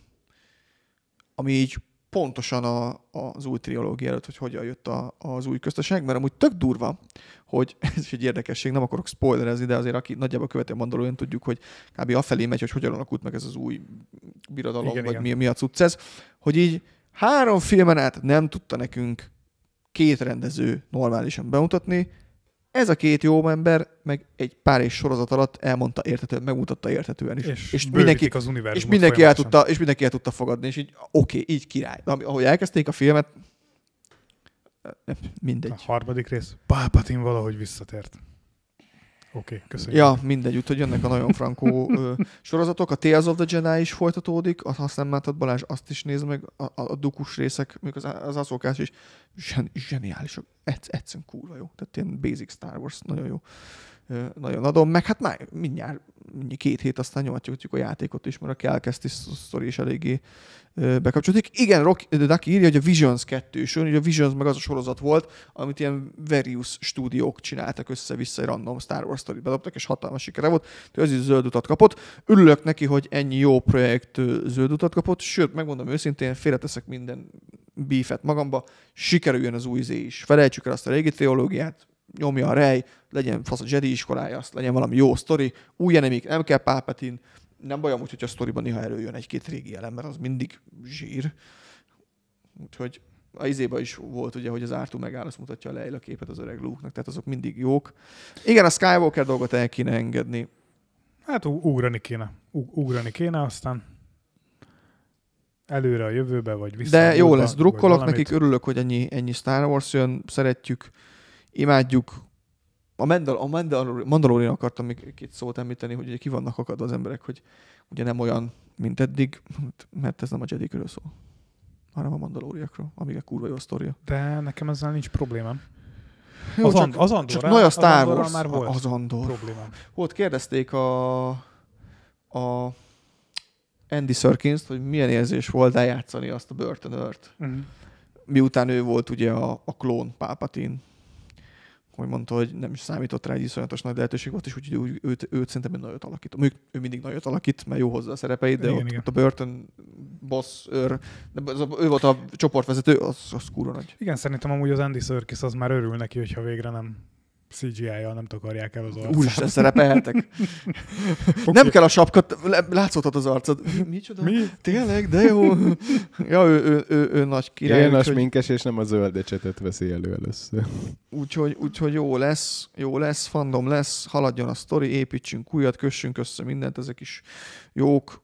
ami így pontosan a, az új triológia előtt, hogy hogyan jött a, az új köztesség, mert amúgy tök durva, hogy ez is egy érdekesség, nem akarok spoilerezni, de azért aki nagyjából követi a mandalóján, tudjuk, hogy kb. afelé megy, hogy hogyan alakult meg ez az új birodalom, igen, vagy igen. Mi, mi a cucc ez, hogy így három filmen át nem tudta nekünk két rendező normálisan bemutatni, ez a két jó ember meg egy pár és sorozat alatt elmondta értetően, megmutatta értetően is. És, és mindenki, az és mindenki, el tudta, és mindenki el tudta fogadni, és így oké, okay, így király. De ahogy elkezdték a filmet, mindegy. A harmadik rész, Pápatin valahogy visszatért. Oké, okay, köszönjük. Ja, mindegy, úgyhogy jönnek a nagyon frankó ö, sorozatok. A Tales of the Jedi is folytatódik, azt nem láttad Balázs, azt is néz meg, a, a dukus részek, még az, az aszokás is zsen, zseniálisak. Egy, egyszerűen kurva jó. Tehát ilyen basic Star Wars, nagyon jó nagyon adom, meg hát már mindjárt két hét aztán nyomatjuk a játékot is, mert a Kelkeszti sztori is eléggé bekapcsolódik. Igen, Rock, Ducky írja, hogy a Visions 2 hogy a Visions meg az a sorozat volt, amit ilyen Various stúdiók csináltak össze-vissza, egy random Star Wars sztorit bedobtak, és hatalmas sikere volt, de az is zöld utat kapott. Örülök neki, hogy ennyi jó projekt zöld utat kapott, sőt, megmondom őszintén, félreteszek minden bífet magamba, sikerüljön az új zé is. Felejtsük el azt a régi teológiát, nyomja a rej, legyen fasz a Jedi iskolája, azt legyen valami jó sztori, új enemik, nem kell pápetin, nem bajom hogy a sztoriban néha előjön egy-két régi elem, mert az mindig zsír. Úgyhogy a izéba is volt ugye, hogy az Ártú megáll, azt mutatja a Leila képet az öreg luke tehát azok mindig jók. Igen, a Skywalker dolgot el kéne engedni. Hát ugrani kéne. U- ugrani kéne, aztán előre a jövőbe, vagy vissza. De jó lesz, drukkolok nekik, örülök, hogy ennyi, ennyi Star Wars jön, szeretjük imádjuk. A, Mandal- a Mandalor- Mandalorian akartam még két szót említeni, hogy ugye ki vannak akadva az emberek, hogy ugye nem olyan, mint eddig, mert ez nem a jedi szól, hanem a Mandalóriakról, amíg a kurva jó a sztoria. De nekem ezzel nincs problémám. Jó, az, csak, az andor. csak nagy a Star Wars. Már volt az Andor. Problémám. Volt, kérdezték a, a Andy serkins hogy milyen érzés volt eljátszani azt a börtönört. Uh-huh. Mhm. Miután ő volt ugye a, a klón Pápatin hogy mondta, hogy nem is számított rá, egy iszonyatos nagy lehetőség volt, és úgyhogy őt, őt szerintem nagyot alakít. Még ő mindig nagyot alakít, mert jó hozzá a szerepeit, de igen, ott, igen. ott, a Burton boss, őr, de az, ő volt a csoportvezető, az, az kurva nagy. Igen, szerintem amúgy az Andy Serkis az már örül neki, hogyha végre nem CGI-jal nem takarják el az arcát. Úristen, szerepelhetek. okay. Nem kell a sapkat, látszódhat az arcod. Micsoda? Mi? Tényleg, de jó. Ja, ő, ő, ő, ő nagy király. Ilyen a hogy... sminkes, és nem a zöld ecsetet veszi elő először. Úgyhogy, úgyhogy jó lesz, jó lesz, fandom lesz, haladjon a sztori, építsünk újat, kössünk össze mindent, ezek is jók,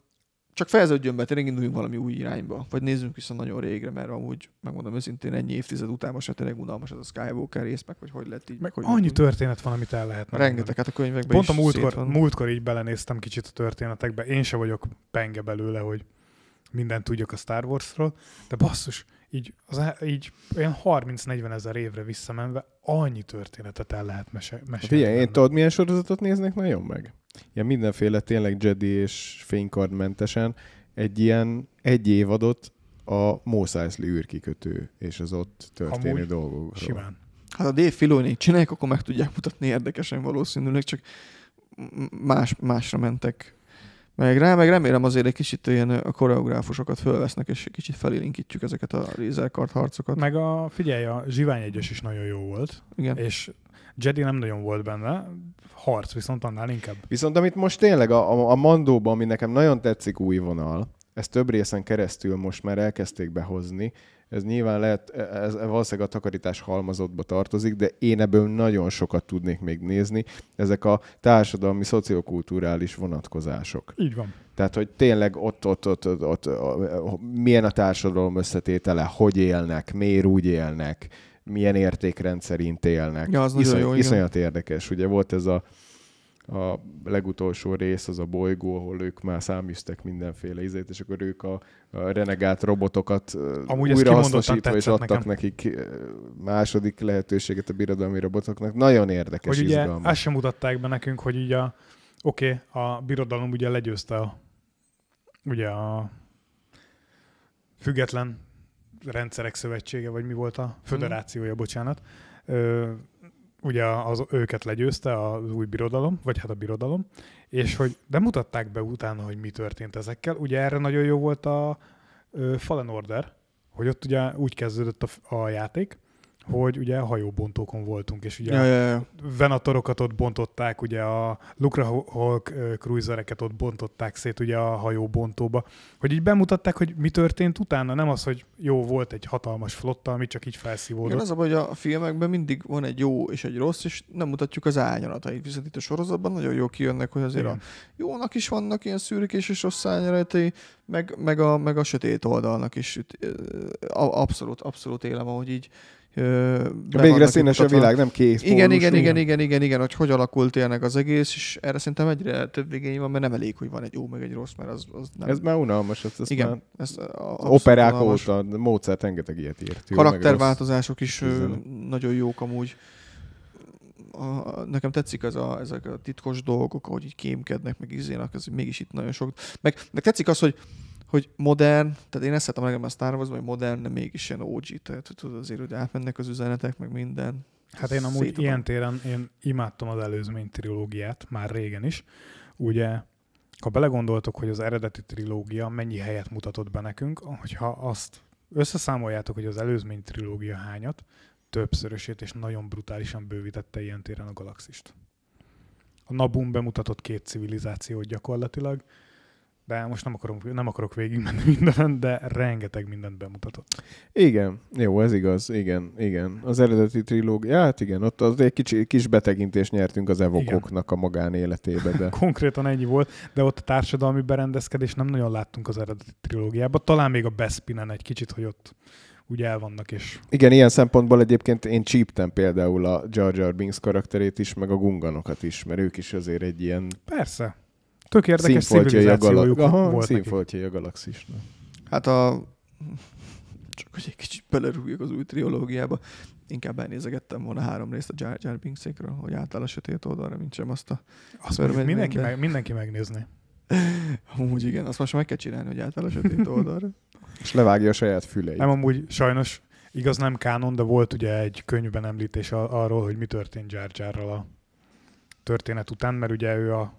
csak fejeződjön be, tényleg induljunk valami új irányba. Vagy nézzünk vissza nagyon régre, mert amúgy, megmondom őszintén, ennyi évtized után most tényleg unalmas ez a Skywalker rész, meg hogy hogy lett így. Meg hogy annyi lett, történet van, amit el lehet. Rengeteg, hát a könyvekben Pont a múltkor, múltkor így belenéztem kicsit a történetekbe. Én se vagyok penge belőle, hogy mindent tudjak a Star Warsról, de basszus, így, az, így olyan 30-40 ezer évre visszamenve annyi történetet el lehet mese- mesélni. Figyelj, én tudod, milyen sorozatot néznek nagyon meg? ilyen mindenféle tényleg Jedi és mentesen egy ilyen egy évadot a Mos Eisley űrkikötő és az ott történő Amúgy dolgokról. Simán. Hát a Dave Filoni csinálják, akkor meg tudják mutatni érdekesen valószínűleg, csak más, másra mentek meg rá, meg remélem azért egy kicsit ilyen a koreográfusokat fölvesznek, és kicsit felélinkítjük ezeket a lézerkart harcokat. Meg a, figyelj, a Zsivány egyes is nagyon jó volt. Igen. És Jedi nem nagyon volt benne, harc viszont annál inkább. Viszont amit most tényleg a, a, a Mandóban, ami nekem nagyon tetszik új vonal, ezt több részen keresztül most már elkezdték behozni, ez nyilván lehet, e, ez e, valószínűleg a takarítás halmazottba tartozik, de én ebből nagyon sokat tudnék még nézni, ezek a társadalmi, szociokulturális vonatkozások. Így van. Tehát, hogy tényleg ott, ott, ott, ott, ott, ott milyen a társadalom összetétele, hogy élnek, miért úgy élnek, milyen értékrend szerint élnek. Ja, az Iszony, jó, iszonyat igen. érdekes. Ugye volt ez a, a legutolsó rész, az a bolygó, ahol ők már száműztek mindenféle izét, és akkor ők a, a renegált robotokat Amúgy újra hasznosítva, és adtak nekem. nekik második lehetőséget a birodalmi robotoknak. Nagyon érdekes, hogy izgalmas. ugye Azt sem mutatták be nekünk, hogy ugye oké, okay, a birodalom ugye legyőzte a, ugye a független rendszerek szövetsége, vagy mi volt a mhm. föderációja, hmm. bocsánat, ö, ugye az, őket legyőzte az új birodalom, vagy hát a birodalom, és hogy, de mutatták be utána, hogy mi történt ezekkel. Ugye erre nagyon jó volt a ö, Fallen Order, hogy ott ugye úgy kezdődött a, a játék, hogy ugye hajóbontókon voltunk, és ugye ja, ja, ja. venatorokat ott bontották, ugye a Hulk cruisereket ott bontották szét ugye a hajóbontóba, hogy így bemutatták, hogy mi történt utána, nem az, hogy jó, volt egy hatalmas flotta, ami csak így felszívódott. Igen, az a hogy a filmekben mindig van egy jó és egy rossz, és nem mutatjuk az álnyalatait, viszont itt a sorozatban nagyon jó kijönnek, hogy azért Igen. a jónak is vannak ilyen szürkés és rossz álnyalatai, meg, meg, a, meg a sötét oldalnak is. Abszolút, abszolút élem, ahogy így Végre színes a világ, nem kész. Igen, igen, igen, igen, igen, igen, hogy hogy alakult ilyenek az egész, és erre szerintem egyre több igény van, mert nem elég, hogy van egy jó, meg egy rossz, mert az, az nem... Ez már unalmas. Ez, ez igen, már... ez operák unalmas. óta, Mozart engeteg ilyet írt. Jó, Karakterváltozások is üzenet. nagyon jók amúgy. A, nekem tetszik ez a, ezek a titkos dolgok, ahogy így kémkednek, meg izének, ez mégis itt nagyon sok. Meg, meg tetszik az, hogy hogy modern, tehát én ezt szeretem legem a Star Wars, hogy modern, de mégis ilyen OG, tehát tudod azért, hogy átmennek az üzenetek, meg minden. Hát én amúgy Szétadom. ilyen téren, én imádtam az előzmény trilógiát, már régen is. Ugye, ha belegondoltok, hogy az eredeti trilógia mennyi helyet mutatott be nekünk, hogyha azt összeszámoljátok, hogy az előzmény trilógia hányat, többszörösét és nagyon brutálisan bővítette ilyen téren a galaxist. A Nabum bemutatott két civilizációt gyakorlatilag, de most nem, akarom, nem akarok végigmenni mindenen, de rengeteg mindent bemutatott. Igen, jó, ez igaz, igen, igen. Az eredeti trilógia, hát igen, ott az egy kicsi, kis betekintést nyertünk az evokoknak a magánéletébe. De... Konkrétan ennyi volt, de ott a társadalmi berendezkedés nem nagyon láttunk az eredeti trilógiában, talán még a Bespinen egy kicsit, hogy ott úgy el vannak is. Igen, ilyen szempontból egyébként én csíptem például a Jar Jar Binks karakterét is, meg a gunganokat is, mert ők is azért egy ilyen... Persze Tök érdekes a volt Színfoltjai a galaxisnak. Hát a... Csak hogy egy kicsit belerúgjuk az új triológiába. Inkább elnézegettem volna három részt a Jar Jar Binksékről, hogy átáll a sötét oldalra, mint sem azt a... Azt mondjuk, mindenki, meg, mindenki megnézni. Amúgy igen, azt most meg kell csinálni, hogy átáll a sötét oldalra. És levágja a saját füleit. Nem, amúgy sajnos igaz nem kánon, de volt ugye egy könyvben említés arról, hogy mi történt Jar Jarral a történet után, mert ugye ő a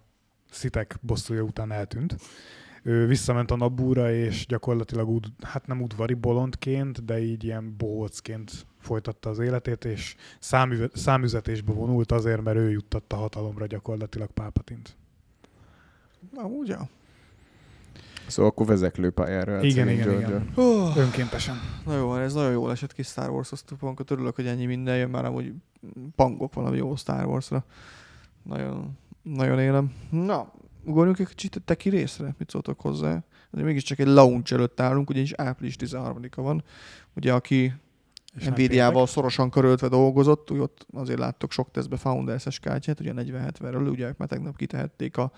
szitek bosszúja után eltűnt. Ő visszament a Nabúra, és gyakorlatilag úgy, hát nem udvari bolondként, de így ilyen bohócként folytatta az életét, és számüve, számüzetésbe vonult azért, mert ő juttatta hatalomra gyakorlatilag Pápatint. Na, ugye? Szóval akkor vezeklő pályára. Igen, igen, igen, igen. Oh. Önkéntesen. Na jó, ez nagyon jól esett kis Star Wars osztopunkat. Örülök, hogy ennyi minden jön, már amúgy pangok valami jó Star Wars-ra. Nagyon nagyon élem. Na, ugorjunk egy kicsit a teki részre, mit szóltok hozzá? De mégiscsak egy launch előtt állunk, ugyanis április 13-a van. Ugye, aki Nvidia-val szorosan köröltve dolgozott, úgy ott azért láttok sok tesztbe Founders-es kártyát, ugye 4070-ről, ugye már tegnap kitehették a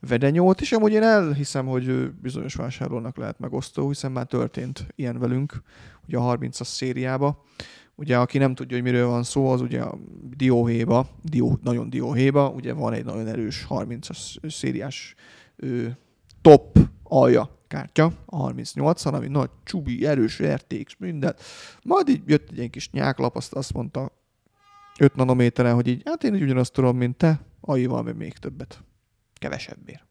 vedenyót, és amúgy én elhiszem, hogy bizonyos vásárlónak lehet megosztó, hiszen már történt ilyen velünk, ugye a 30-as szériába. Ugye, aki nem tudja, hogy miről van szó, az ugye a dióhéba, dió, nagyon dióhéba, ugye van egy nagyon erős 30-as szériás ö, top alja kártya, a 38-an, ami nagy csubi, erős érték, minden. Majd így jött egy ilyen kis nyáklap, azt, azt mondta 5 nanométeren, hogy így, hát én így ugyanazt tudom, mint te, AI-val még többet. Kevesebbért.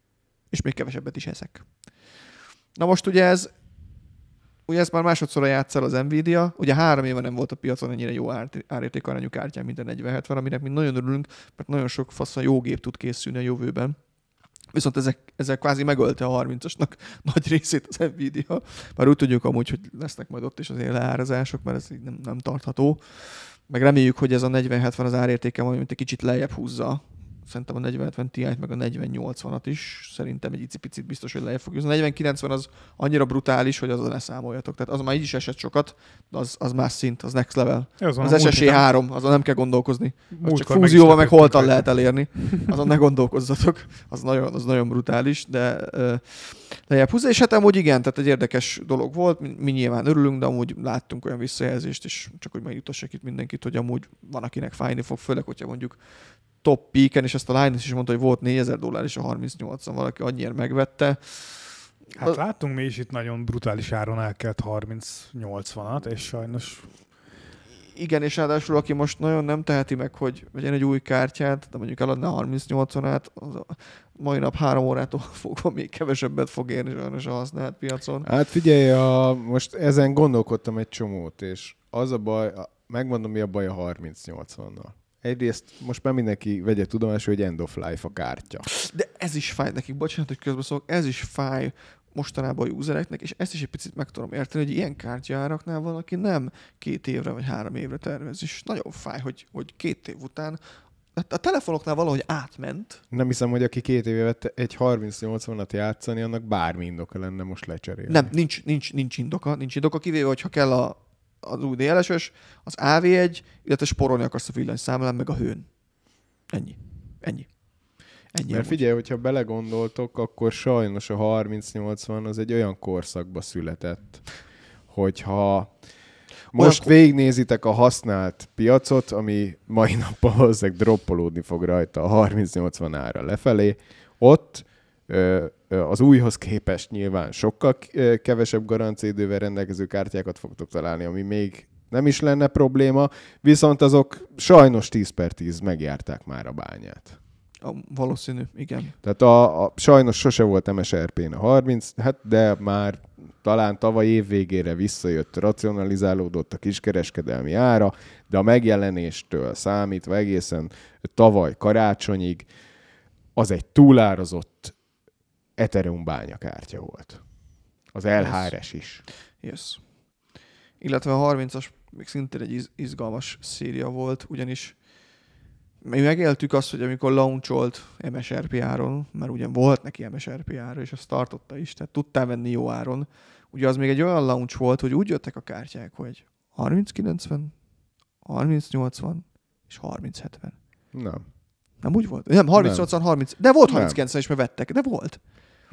És még kevesebbet is ezek. Na most ugye ez ugye ezt már másodszorra játszál az Nvidia, ugye három éve nem volt a piacon ennyire jó árérték árértékarányú kártyán, mint a 4070, aminek mi nagyon örülünk, mert nagyon sok faszon jó gép tud készülni a jövőben. Viszont ezek, ezek kvázi megölte a 30-asnak nagy részét az Nvidia. Már úgy tudjuk amúgy, hogy lesznek majd ott is az leárazások, mert ez így nem, nem tartható. Meg reméljük, hogy ez a 40-70 az árértéke majd egy kicsit lejjebb húzza szerintem a 40 ti meg a 40 at is, szerintem egy icipicit biztos, hogy lejjebb fog jutni. A 40 az annyira brutális, hogy azon ne számoljatok. Tehát az már így is esett sokat, de az, az más szint, az next level. Ez az, az SSE 3, azon nem kell gondolkozni. Az csak fúzióval meg holtan lehet elérni. Azon ne gondolkozzatok. Az nagyon, az nagyon brutális, de uh, lejjebb húzza. És hát amúgy igen, tehát egy érdekes dolog volt. Mi, mi nyilván örülünk, de amúgy láttunk olyan visszajelzést, és csak hogy megjutassak itt mindenkit, hogy amúgy van, akinek fájni fog, főleg, hogyha mondjuk top píken, és ezt a Linus is mondta, hogy volt 4000 dollár és a 38 an valaki annyiért megvette. Hát a... láttunk mi is itt nagyon brutális áron elkelt 30-80-at, és sajnos... Igen, és ráadásul aki most nagyon nem teheti meg, hogy vegyen egy új kártyát, de mondjuk eladna 38 80 át az a mai nap három órától fogva még kevesebbet fog érni sajnos a használt piacon. Hát figyelj, a, most ezen gondolkodtam egy csomót, és az a baj, megmondom mi a baj a 30-80-nal. Egyrészt most már mindenki vegye tudomásul, hogy end of life a kártya. De ez is fáj nekik, bocsánat, hogy közbeszólok, ez is fáj mostanában a usereknek, és ezt is egy picit meg tudom érteni, hogy ilyen kártyáraknál van, aki nem két évre vagy három évre tervez, és nagyon fáj, hogy, hogy két év után a telefonoknál valahogy átment. Nem hiszem, hogy aki két éve vette egy 30-80-at játszani, annak bármi indoka lenne most lecserélni. Nem, nincs, nincs, nincs indoka, nincs indoka, kivéve, hogyha kell a az új DLSS, az AV1, illetve sporolni akarsz a villanyszámlán, meg a hőn. Ennyi. Ennyi. Ennyi Mert figyelj, hogyha belegondoltok, akkor sajnos a 3080 az egy olyan korszakba született, hogyha most Olyan... végignézitek a használt piacot, ami mai nappal valószínűleg droppolódni fog rajta a 30-80 ára lefelé. Ott ö, az újhoz képest nyilván sokkal kevesebb garanciidővel rendelkező kártyákat fogtok találni, ami még nem is lenne probléma, viszont azok sajnos 10 per 10 megjárták már a bányát. A, valószínű, igen. Tehát a, a, sajnos sose volt MSRP-n a 30, hát de már talán tavaly év végére visszajött, racionalizálódott a kiskereskedelmi ára, de a megjelenéstől számítva egészen tavaly karácsonyig az egy túlárazott Ethereum bányakártya volt. Az LHRS is. Yes. Illetve a 30-as még szintén egy izgalmas széria volt, ugyanis mi megéltük azt, hogy amikor launcholt MSRP áron, mert ugye volt neki MSRP ára, és azt tartotta is, tehát tudtál venni jó áron. Ugye az még egy olyan launch volt, hogy úgy jöttek a kártyák, hogy 3090, 3080 és 3070. Nem. Nem úgy volt? Nem, 3080, 30, de volt 39 is, mert vettek, de volt.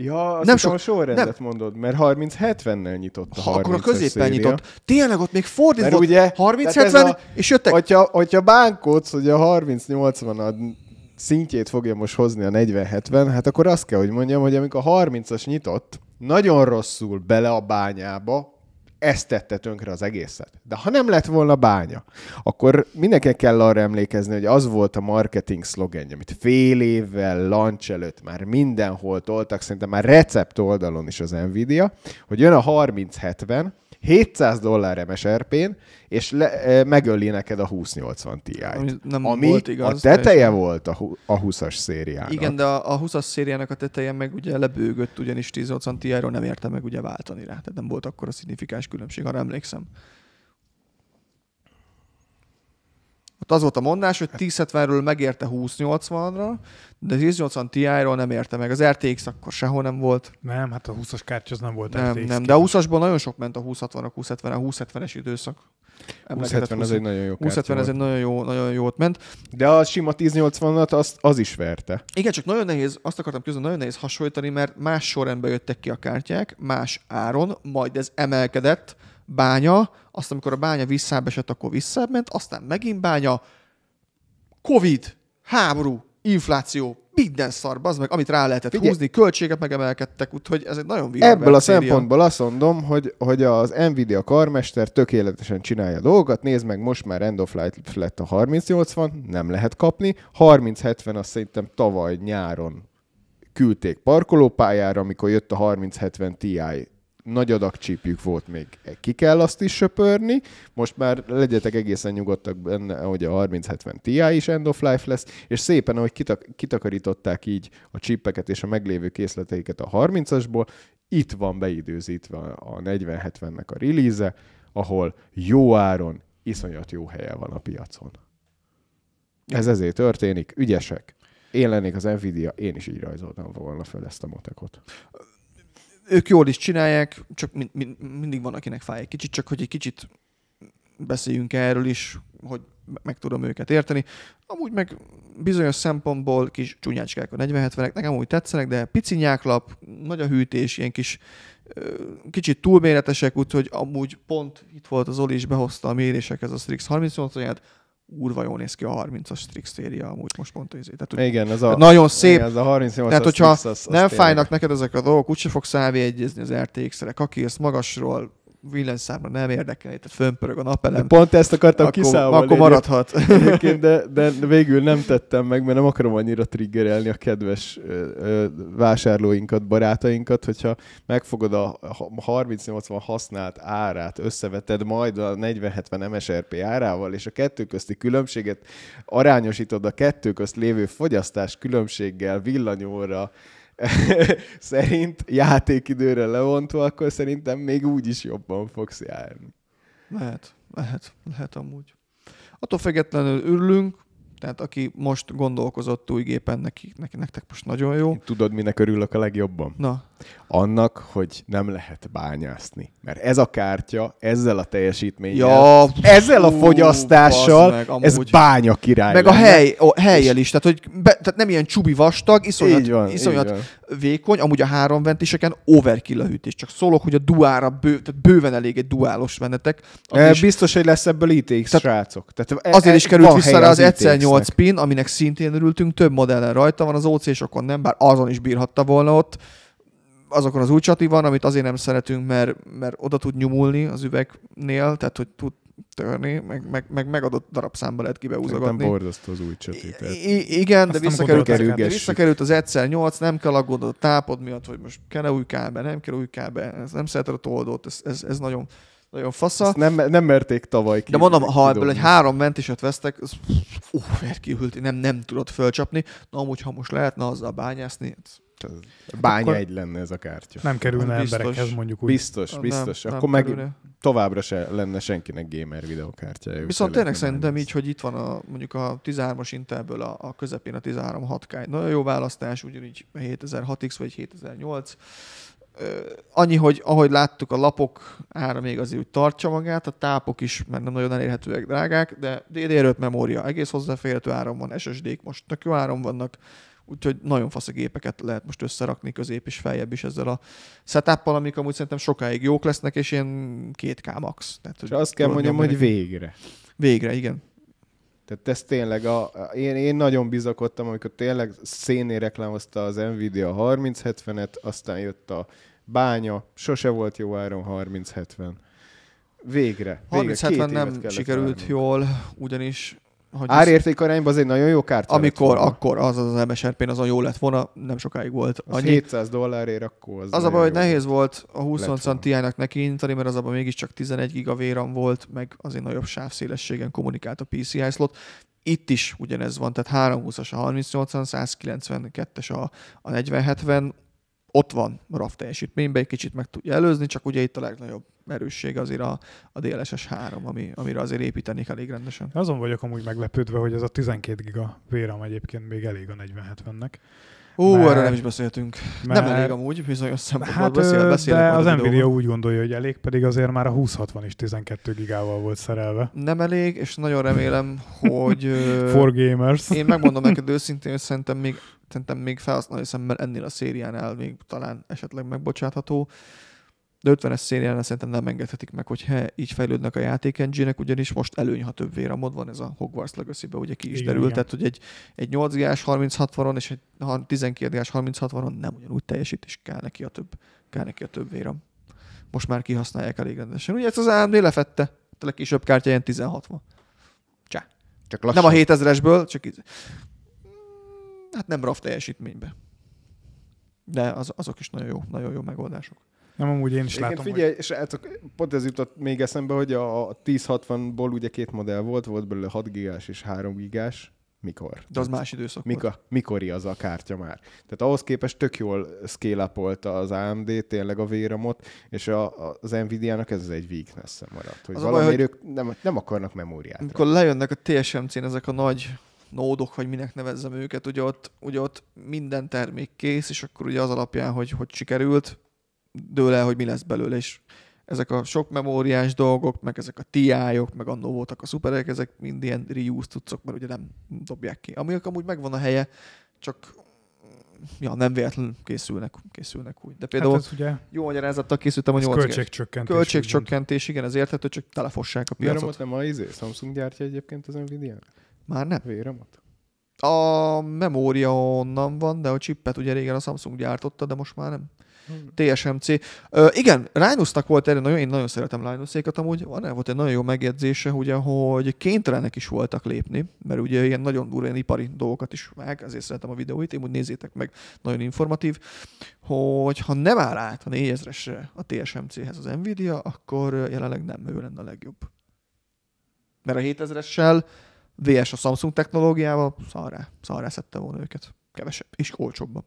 Ja, azt nem sok, a sorrendet nem. mondod, mert 30-70-nel nyitott a ha, Akkor a középen nyitott. Tényleg ott még fordítva ugye, 30-70, a, és jöttek. Hogyha, hogyha bánkodsz, hogy a 30-80 szintjét fogja most hozni a 40-70, hát akkor azt kell, hogy mondjam, hogy amikor a 30-as nyitott, nagyon rosszul bele a bányába, ez tette tönkre az egészet. De ha nem lett volna bánya, akkor mindenki kell arra emlékezni, hogy az volt a marketing szlogenje, amit fél évvel launch előtt már mindenhol toltak, szerintem már recept oldalon is az Nvidia, hogy jön a 3070, 700 dollár MSRP-n, és le, megöli neked a 2080 Ti-t. Ami, nem ami volt igaz, a teteje teljesen. volt a, a 20-as szériának. Igen, de a, a 20-as szériának a teteje meg ugye lebőgött, ugyanis 1080 Ti-ról nem érte meg ugye váltani rá. Tehát nem volt akkor a szignifikáns különbség, arra emlékszem. Tehát az volt a mondás, hogy 1070-ről megérte 2080-ra, de 1080 Ti-ról nem érte meg. Az RTX akkor sehol nem volt. Nem, hát a 20-as kártya az nem volt nem, RTX. Nem, de a 20-asból nagyon sok ment a 2060-ra, 2070 a 2070-es időszak. 2070 ez egy nagyon jó 2070 ez egy nagyon jó, nagyon jót ment. De a sima 1080-at az, az is verte. Igen, csak nagyon nehéz, azt akartam közben, nagyon nehéz hasonlítani, mert más sorrendben jöttek ki a kártyák, más áron, majd ez emelkedett, bánya, aztán amikor a bánya visszábesett, akkor visszament, ment, aztán megint bánya, Covid, háború, infláció, minden szar, az meg, amit rá lehetett Figyelj. húzni, költségek megemelkedtek, úgyhogy ez egy nagyon világ. Ebből a szempontból azt mondom, hogy, hogy az Nvidia karmester tökéletesen csinálja a dolgot, nézd meg, most már end of Light lett a 3080, nem lehet kapni, 3070 azt szerintem tavaly nyáron küldték parkolópályára, amikor jött a 3070 Ti nagy adag csípjük volt még, ki kell azt is söpörni, most már legyetek egészen nyugodtak benne, hogy a 3070 Ti is end of life lesz, és szépen, ahogy kitak- kitakarították így a csípeket és a meglévő készleteiket a 30-asból, itt van beidőzítve a 4070-nek a release ahol jó áron, iszonyat jó helye van a piacon. Ez ezért történik, ügyesek. Én lennék az Nvidia, én is így rajzoltam volna fel ezt a matekot ők jól is csinálják, csak mind, mind, mindig van, akinek fáj egy kicsit, csak hogy egy kicsit beszéljünk erről is, hogy meg tudom őket érteni. Amúgy meg bizonyos szempontból kis csúnyácskák a 40-70-ek, nekem úgy tetszenek, de pici nyáklap, nagy a hűtés, ilyen kis kicsit túlméretesek, úgyhogy amúgy pont itt volt az Oli is behozta a ez a Strix 38-onyát, úrva jól néz ki a 30-as Strix széria amúgy most pont izé. Tehát, hogy igen, ez a, hát nagyon szép. Igen, ez a 38 Tehát, hogyha az, az, az nem tényleg. fájnak neked ezek a dolgok, úgyse fogsz elvégezni az RTX-re, kakírsz magasról, villanyszámra nem érdekel, itt fönpörög a napelem. De pont ezt akartam akkor, kiszámolni. Akkor maradhat. de, de végül nem tettem meg, mert nem akarom annyira triggerelni a kedves vásárlóinkat, barátainkat, hogyha megfogod a 30-nél 30-80 használt árát, összeveted majd a 40-70 MSRP árával, és a kettő közti különbséget arányosítod a kettő közt lévő fogyasztás különbséggel villanyóra, szerint játékidőre levontva, akkor szerintem még úgy is jobban fogsz járni. Lehet, lehet, lehet amúgy. Attól függetlenül örülünk, tehát aki most gondolkozott új gépen, neki, neki, nektek most nagyon jó. Tudod, minek örülök a legjobban? Na annak, hogy nem lehet bányászni. Mert ez a kártya, ezzel a teljesítménnyel, ja, ezzel a fogyasztással, meg, ez bánya király. Meg lenne. a hely, a helyjel is, tehát, hogy be, tehát nem ilyen csubi vastag, iszonyat, így van, iszonyat így van. vékony, amúgy a három ventiseken overkill a hűtés. Csak szólok, hogy a duára bő, tehát bőven elég egy duálos venetek. E, is, biztos, hogy lesz ebből ITX tehát, srácok. Tehát e, azért is e- került vissza rá az, az egyszer 8 pin, aminek szintén örültünk, több modellen rajta van, az OC sokon nem, bár azon is bírhatta volna ott azokon az új csati van, amit azért nem szeretünk, mert, mert oda tud nyomulni az üvegnél, tehát hogy tud törni, meg, meg, meg megadott darabszámba lehet kibeúzogatni. Nem borzasztó az új csati. I- igen, de visszakerült, az, visszakerült az egyszer 8, nem kell aggódni a tápod miatt, hogy most kell új kábel, nem kell új kábel, ez nem szereted a toldót, ez, ez, ez nagyon, nagyon fasza. Ezt nem, nem merték tavaly ki. De mondom, ha kidobni. ebből egy három öt vesztek, az uff, uh, nem, nem tudod fölcsapni. Na amúgy, ha most lehetne azzal bányászni, ez Hát, Bánya egy lenne ez a kártya. Nem kerülne biztos, emberekhez mondjuk úgy. Biztos, biztos. Nem, akkor nem meg kerülne. továbbra se lenne senkinek gamer videokártya. Viszont tényleg szerintem így, hogy itt van a, mondjuk a 13-as Intelből a, a közepén a 13 6 k Nagyon jó választás, ugyanígy 7006X vagy 7008. Annyi, hogy ahogy láttuk, a lapok ára még azért úgy tartja magát, a tápok is, mert nem nagyon elérhetőek, drágák, de DDR5 memória egész hozzáférhető áron van, SSD-k most tök jó áron vannak, úgyhogy nagyon fasz gépeket lehet most összerakni közép és feljebb is ezzel a setup amik amúgy szerintem sokáig jók lesznek, és ilyen 2K max. Tehát, hogy azt kell mondjam, mondjam, hogy végre. Végre, igen. Tehát ez tényleg, a, én, én nagyon bizakodtam, amikor tényleg széné reklámozta az Nvidia 3070-et, aztán jött a bánya, sose volt jó áron 3070. Végre. végre 3070 nem sikerült várni. jól, ugyanis hogy Árérték arányban az egy nagyon jó kártya. Amikor akkor az az msrp azon jó lett volna, nem sokáig volt. A Annyi... 700 dollárért akkor az Az a baj, hogy nehéz volt a 20 neki nekiintani, mert az abban mégiscsak 11 giga véram volt, meg azért nagyobb sávszélességen kommunikált a PCI slot. Itt is ugyanez van, tehát 320-as a 3080, 192-es a, a 4070, ott van RAV teljesítményben, egy kicsit meg tudja előzni, csak ugye itt a legnagyobb erősség azért a, a DLSS 3, ami, amire azért építenék elég rendesen. Azon vagyok amúgy meglepődve, hogy ez a 12 giga VRAM egyébként még elég a 4070-nek. Ó, mert, erről nem is beszéltünk. Mert, nem elég amúgy, bizonyos szempontból hát, beszél, beszélek. De az Nvidia videóban. úgy gondolja, hogy elég, pedig azért már a 2060 is 12 gigával volt szerelve. Nem elég, és nagyon remélem, hogy... For gamers. én megmondom neked őszintén, hogy szerintem még, szerintem még felhasználói szemmel ennél a szériánál még talán esetleg megbocsátható de 50-es szériára szerintem nem engedhetik meg, hogyha így fejlődnek a játék engine ugyanis most előny, ha több véramod van, ez a Hogwarts legacy ugye ki is derült, tehát hogy egy, egy 8 g 3060-on és egy 12 g 3060-on nem ugyanúgy teljesít, és kell neki a több, kell neki a több véram. Most már kihasználják elég rendesen. Ugye ez az AMD lefette, a legkisebb kártya ilyen 1060. Csá. Csak lassan. Nem a 7000-esből, csak így. Mm, hát nem raf teljesítménybe. De az, azok is nagyon jó, nagyon jó megoldások. Nem, amúgy én is Egyébként látom, figyelj, hogy... srácok, pont ez jutott még eszembe, hogy a 1060-ból ugye két modell volt, volt belőle 6 gigás és 3 gigás. Mikor? De az más időszak mika, Mikori az a kártya már. Tehát ahhoz képest tök jól scale az AMD, tényleg a véramot, és a, a, az Nvidia-nak ez az egy weakness maradt, hogy az valamiért baj, ők nem, nem akarnak memóriát. Amikor lejönnek a TSMC-n ezek a nagy nódok, vagy minek nevezzem őket, ugye ott, ugye ott minden termék kész, és akkor ugye az alapján, hogy, hogy sikerült, dől el, hogy mi lesz belőle, és ezek a sok memóriás dolgok, meg ezek a TI-ok, meg annó voltak a szuperek, ezek mind ilyen reuse tudszok, mert ugye nem dobják ki. Amik amúgy megvan a helye, csak mm, ja, nem véletlenül készülnek, készülnek úgy. De hát például hát ugye, jó magyarázattal készültem a 8 Költségcsökkentés. Költségcsökkentés, igen, ez érthető, csak telefossák a piacot. Véramot nem a izé, Samsung gyártja egyébként az nvidia -n? Már nem. Véramot? A memória onnan van, de a csippet ugye régen a Samsung gyártotta, de most már nem. TSMC. Ö, igen, Linusnak volt erre nagyon, én nagyon szeretem Linusékat amúgy, van volt egy nagyon jó megjegyzése, ugye, hogy kénytelenek is voltak lépni, mert ugye ilyen nagyon durva ipari dolgokat is meg. ezért szeretem a videóit, én úgy nézzétek meg, nagyon informatív, hogy ha nem áll át a 4000-esre a TSMC-hez az Nvidia, akkor jelenleg nem ő lenne a legjobb. Mert a 7000-essel VS a Samsung technológiával szarrá, szarrá szedte volna őket. Kevesebb és olcsóbban.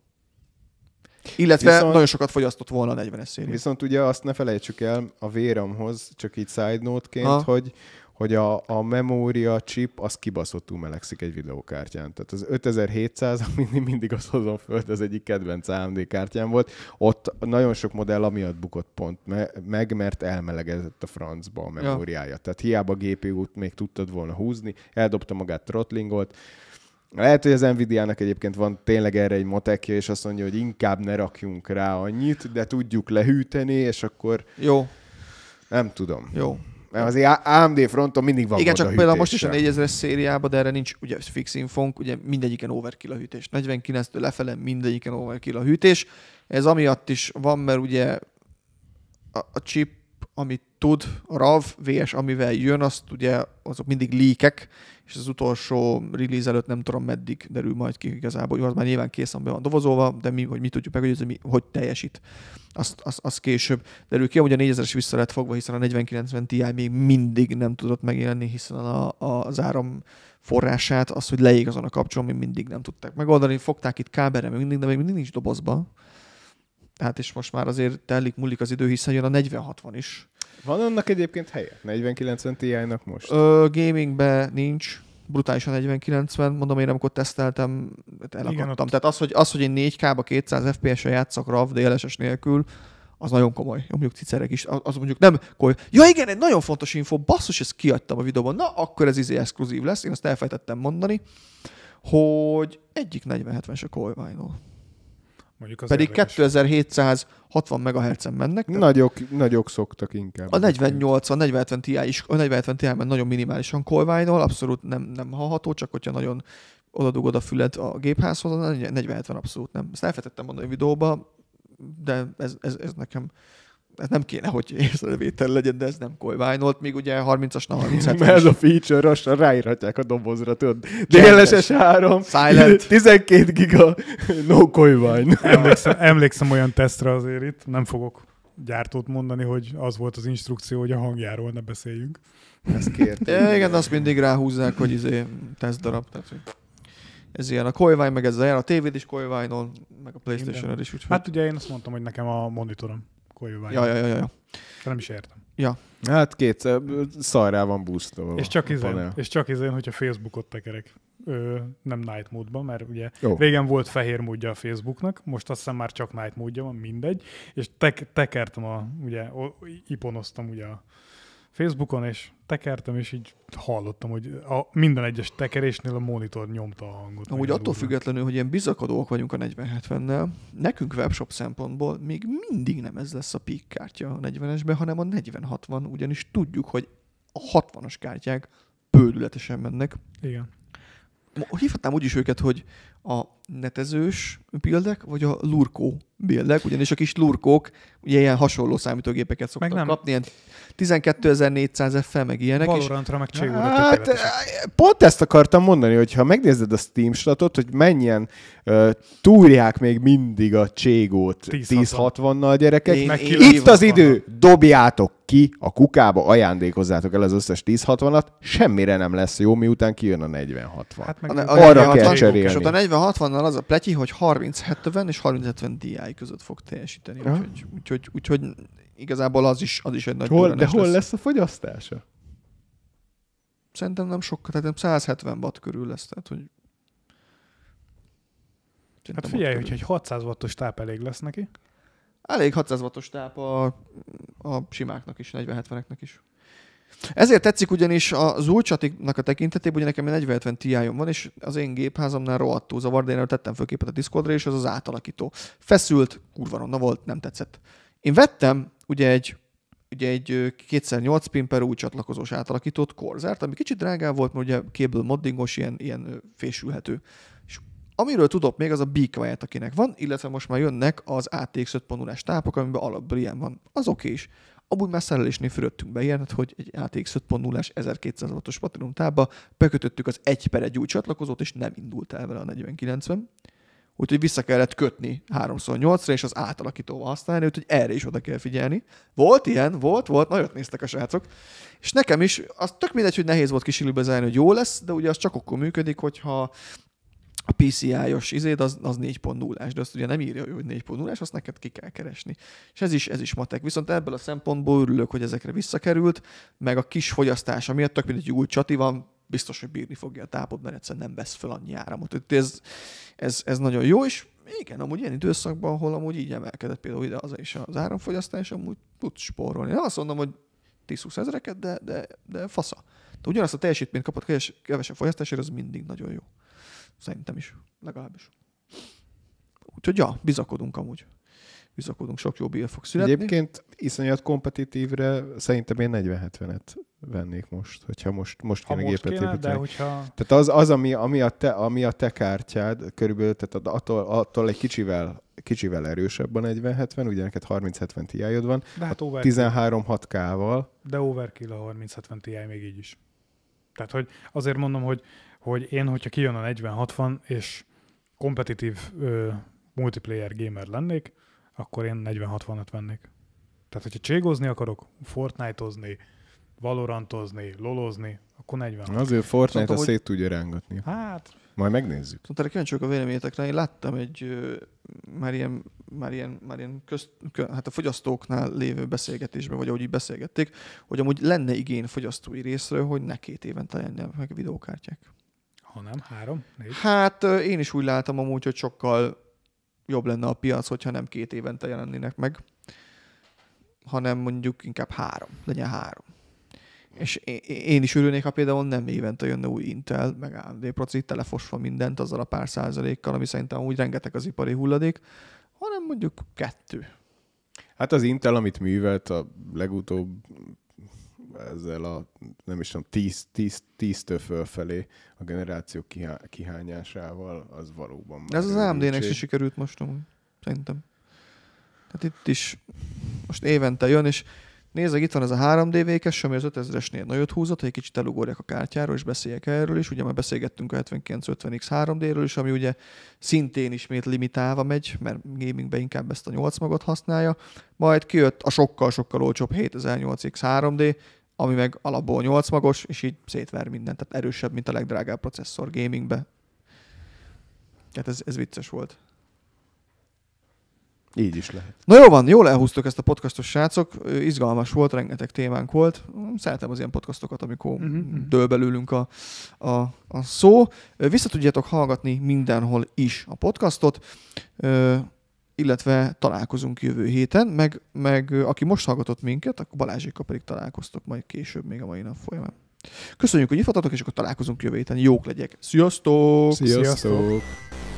Illetve viszont, nagyon sokat fogyasztott volna a 40-es széria. Viszont ugye azt ne felejtsük el a véramhoz, csak így side note-ként, ha. hogy hogy a, a memória chip az kibaszottul melegszik egy videókártyán. Tehát az 5700, ami mindig az hozom föld, az egyik kedvenc AMD kártyám volt. Ott nagyon sok modell amiatt bukott pont meg, mert elmelegedett a francba a memóriája. Ja. Tehát hiába GPU-t még tudtad volna húzni, eldobta magát trottlingolt, lehet, hogy az Nvidia-nak egyébként van tényleg erre egy matekja, és azt mondja, hogy inkább ne rakjunk rá annyit, de tudjuk lehűteni, és akkor... Jó. Nem tudom. Jó. Mert az AMD fronton mindig van Igen, csak a például most is a 4000-es szériában, de erre nincs ugye fix infónk, ugye mindegyiken overkill a hűtés. 49-től lefele mindegyiken overkill a hűtés. Ez amiatt is van, mert ugye a, a chip amit tud a RAV, VS, amivel jön, azt ugye azok mindig líkek, és az utolsó release előtt nem tudom meddig derül majd ki igazából. Jó, az már nyilván készen be van dovozolva, de mi, hogy mi tudjuk meg, hogy, ez, mi, hogy teljesít. Azt, az, az később derül ki, hogy a 4000-es vissza lett fogva, hiszen a 4090 Ti még mindig nem tudott megélni, hiszen a, a, az áram forrását, az, hogy leég azon a kapcsolom, még mindig nem tudták megoldani. Fogták itt kábelre, még mindig, de még mindig nincs dobozba hát és most már azért telik múlik az idő, hiszen jön a 40-60 is. Van annak egyébként helye? 40-90 Ti-nak most? Ö, gamingbe nincs, brutális a 40-90, mondom én, amikor teszteltem, hát elakadtam. Igen, ott... Tehát az, hogy, az, hogy én 4K-ba 200 FPS-re játszok RAV DLSS nélkül, az nagyon komoly. Jó, Mondjuk cicerek is, az mondjuk nem komoly. Ja igen, egy nagyon fontos info, basszus, ezt kiadtam a videóban. Na, akkor ez izé exkluzív lesz, én azt elfejtettem mondani, hogy egyik 4070 se komoly vinyl. Mondjuk az Pedig 2760 MHz-en mennek. Tehát nagyok, nagyok szoktak inkább. A a 4070 Ti is, a 4070 Ti-ben nagyon minimálisan kolványol, abszolút nem, nem hallható, csak hogyha nagyon dugod a füled a gépházhoz, a 4070 abszolút nem. Ezt elfetettem mondani a videóba, de ez, ez, ez nekem ez nem kéne, hogy észrevétel legyen, de ez nem kolyványolt, még ugye 30-as, 30 Mert ez a feature lassan ráírhatják a dobozra, tudod. DLSS 3, Silent. 12 giga, no kolyvány. Emlékszem, emlékszem olyan tesztre azért itt, nem fogok gyártót mondani, hogy az volt az instrukció, hogy a hangjáról ne beszéljünk. Ezt kérte. É, igen, azt mindig ráhúzzák, hogy izé teszt darab. Tehát, hogy ez ilyen a kolyvány, meg ez a, a tévéd is kolyványon, meg a playstation is. Úgyhogy... Hát ugye én azt mondtam, hogy nekem a monitorom kolyu vagy. Ja, ja, ja, ja. De nem is értem. Ja. Hát két szarrá van boostolva. És csak izén, és csak izén hogyha Facebookot tekerek. Ö, nem night módba, mert ugye Jó. régen volt fehér módja a Facebooknak, most azt hiszem már csak night módja van, mindegy. És tek, tekertem a, ugye, iponoztam ugye a Facebookon, és tekertem, és így hallottam, hogy a minden egyes tekerésnél a monitor nyomta a hangot. Amúgy attól függetlenül, hogy ilyen bizakadók vagyunk a 4070-nel, nekünk webshop szempontból még mindig nem ez lesz a peak kártya a 40-esben, hanem a 4060, ugyanis tudjuk, hogy a 60-as kártyák bődületesen mennek. Igen. Hívhatnám úgy is őket, hogy a netezős bildek, vagy a lurkó bildek, ugyanis a kis lurkók ugye ilyen hasonló számítógépeket szoktak meg nem. kapni, ilyen 12400 FE, meg ilyenek. Valorantra meg cségúra hát, eh, Pont ezt akartam mondani, hogy ha megnézed a Steam statot, hogy mennyien uh, túrják még mindig a cségót 1060-nal gyerekek. Én, én, Itt az idő, dobjátok ki a kukába, ajándékozzátok el az összes 1060-at, semmire nem lesz jó, miután kijön a 4060. Hát meg a, a, kell cserélni. És ott a 40-60-nal az a pletyi, hogy 30-70 és 30-70 DI között fog teljesíteni. Úgyhogy, úgyhogy, úgyhogy, igazából az is, az is egy nagy hol, De hol lesz. lesz a fogyasztása? Szerintem nem sokkal, tehát 170 watt körül lesz. Tehát, hogy Szerintem hát figyelj, hogy egy 600 wattos táp elég lesz neki. Elég 600 wattos táp a, a simáknak is, 40-70-eknek is. Ezért tetszik ugyanis az új a tekintetében, ugye nekem egy 4070 ti van, és az én gépházamnál rohadtul zavar, de én tettem föl képet a Discordra, és az az átalakító. Feszült, kurva ronna volt, nem tetszett. Én vettem ugye egy ugye egy 2x8 pin per új csatlakozós átalakított korzert, ami kicsit drágább volt, mert ugye cable moddingos, ilyen, ilyen fésülhető. És amiről tudok még, az a B-Quiet, akinek van, illetve most már jönnek az ATX 50 tápok, amiben alapból ilyen van. Az oké okay is. Amúgy már szerelésnél fölöttünk be ilyet, hát, hogy egy ATX 5.0-es 1200 wattos Platinum tába bekötöttük az 1 per 1 új csatlakozót, és nem indult el vele a 4090. Úgyhogy vissza kellett kötni 3x8-ra, és az átalakítóval használni, úgyhogy erre is oda kell figyelni. Volt ilyen, volt, volt, nagyon néztek a srácok. És nekem is, az tök mindegy, hogy nehéz volt kisilübezelni, hogy jó lesz, de ugye az csak akkor működik, hogyha a PCI-os izéd az, az 4.0-ás, de azt ugye nem írja hogy 4.0-ás, azt neked ki kell keresni. És ez is, ez is matek. Viszont ebből a szempontból örülök, hogy ezekre visszakerült, meg a kis fogyasztása miatt, tök mint egy új csati van, biztos, hogy bírni fogja a tápod, mert egyszerűen nem vesz fel annyi áramot. Ez, ez, ez nagyon jó, és igen, amúgy ilyen időszakban, ahol amúgy így emelkedett például ide az és az áramfogyasztás, amúgy tud spórolni. Nem azt mondom, hogy 10-20 ezereket, de, de, de fasza. De ugyanazt a teljesítményt kapott, kevesebb fogyasztásért, az mindig nagyon jó. Szerintem is. Legalábbis. Úgyhogy ja, bizakodunk amúgy. Bizakodunk, sok jó bill fog születni. Egyébként iszonyat kompetitívre szerintem én 40-70-et vennék most, hogyha most, most kéne ha most gépet kéne, de hogyha... Tehát az, az ami, ami, a te, ami a te kártyád, körülbelül tehát attól, attól egy kicsivel, kicsivel erősebb a 40-70, ugye neked 30-70 ti van, de hát 13-6K-val. De overkill a 30-70 Ti még így is. Tehát, hogy azért mondom, hogy hogy én, hogyha kijön a 40-60, és kompetitív multiplayer gamer lennék, akkor én 40-60-at vennék. Tehát, hogyha cségozni akarok, Fortnite-ozni, Valorantozni, lolozni, akkor 40. Azért Fortnite-t szóval, hogy... szét tudja rángatni. Hát, majd megnézzük. Szóval kíváncsiak a véleményetekre. Én láttam egy ö, már ilyen, már ilyen, már ilyen köz, kö, hát a fogyasztóknál lévő beszélgetésben, vagy ahogy így beszélgették, hogy amúgy lenne igény fogyasztói részről, hogy ne két évente lenne meg videókártyák nem, három, négy. Hát én is úgy látom amúgy, hogy sokkal jobb lenne a piac, hogyha nem két évente jelennének meg, hanem mondjuk inkább három, legyen három. És én is örülnék, ha például nem évente jönne új Intel, meg AMD proci, telefosva mindent azzal a pár százalékkal, ami szerintem úgy rengeteg az ipari hulladék, hanem mondjuk kettő. Hát az Intel, amit művelt a legutóbb ezzel a, nem is tudom, tíz tíz, tíz, fölfelé a generációk kihá- kihányásával, az valóban Ez az AMD-nek se sikerült most, szerintem. Tehát itt is most évente jön, és nézzek, itt van ez a 3D vékes, ami az 5000-esnél nagyot húzott, hogy egy kicsit elugorjak a kártyáról, és beszéljek erről is. Ugye már beszélgettünk a 7950X 3D-ről is, ami ugye szintén ismét limitálva megy, mert gamingben inkább ezt a 8 magot használja. Majd kijött a sokkal-sokkal olcsóbb 7008X 3D, ami meg alapból 8 magos, és így szétver mindent, tehát erősebb, mint a legdrágább processzor gamingbe. Hát ez, ez vicces volt. Így is lehet. Na jó van, jól elhúztuk ezt a podcastos srácok, izgalmas volt, rengeteg témánk volt. Szeretem az ilyen podcastokat, amikor mm-hmm. dől belőlünk a, a, a szó. Visszatudjátok hallgatni mindenhol is a podcastot illetve találkozunk jövő héten, meg, meg aki most hallgatott minket, akkor Balázsékkal pedig találkoztok majd később még a mai nap folyamán. Köszönjük, hogy itt és akkor találkozunk jövő héten. Jók legyek! Sziasztok! Sziasztok! Sziasztok.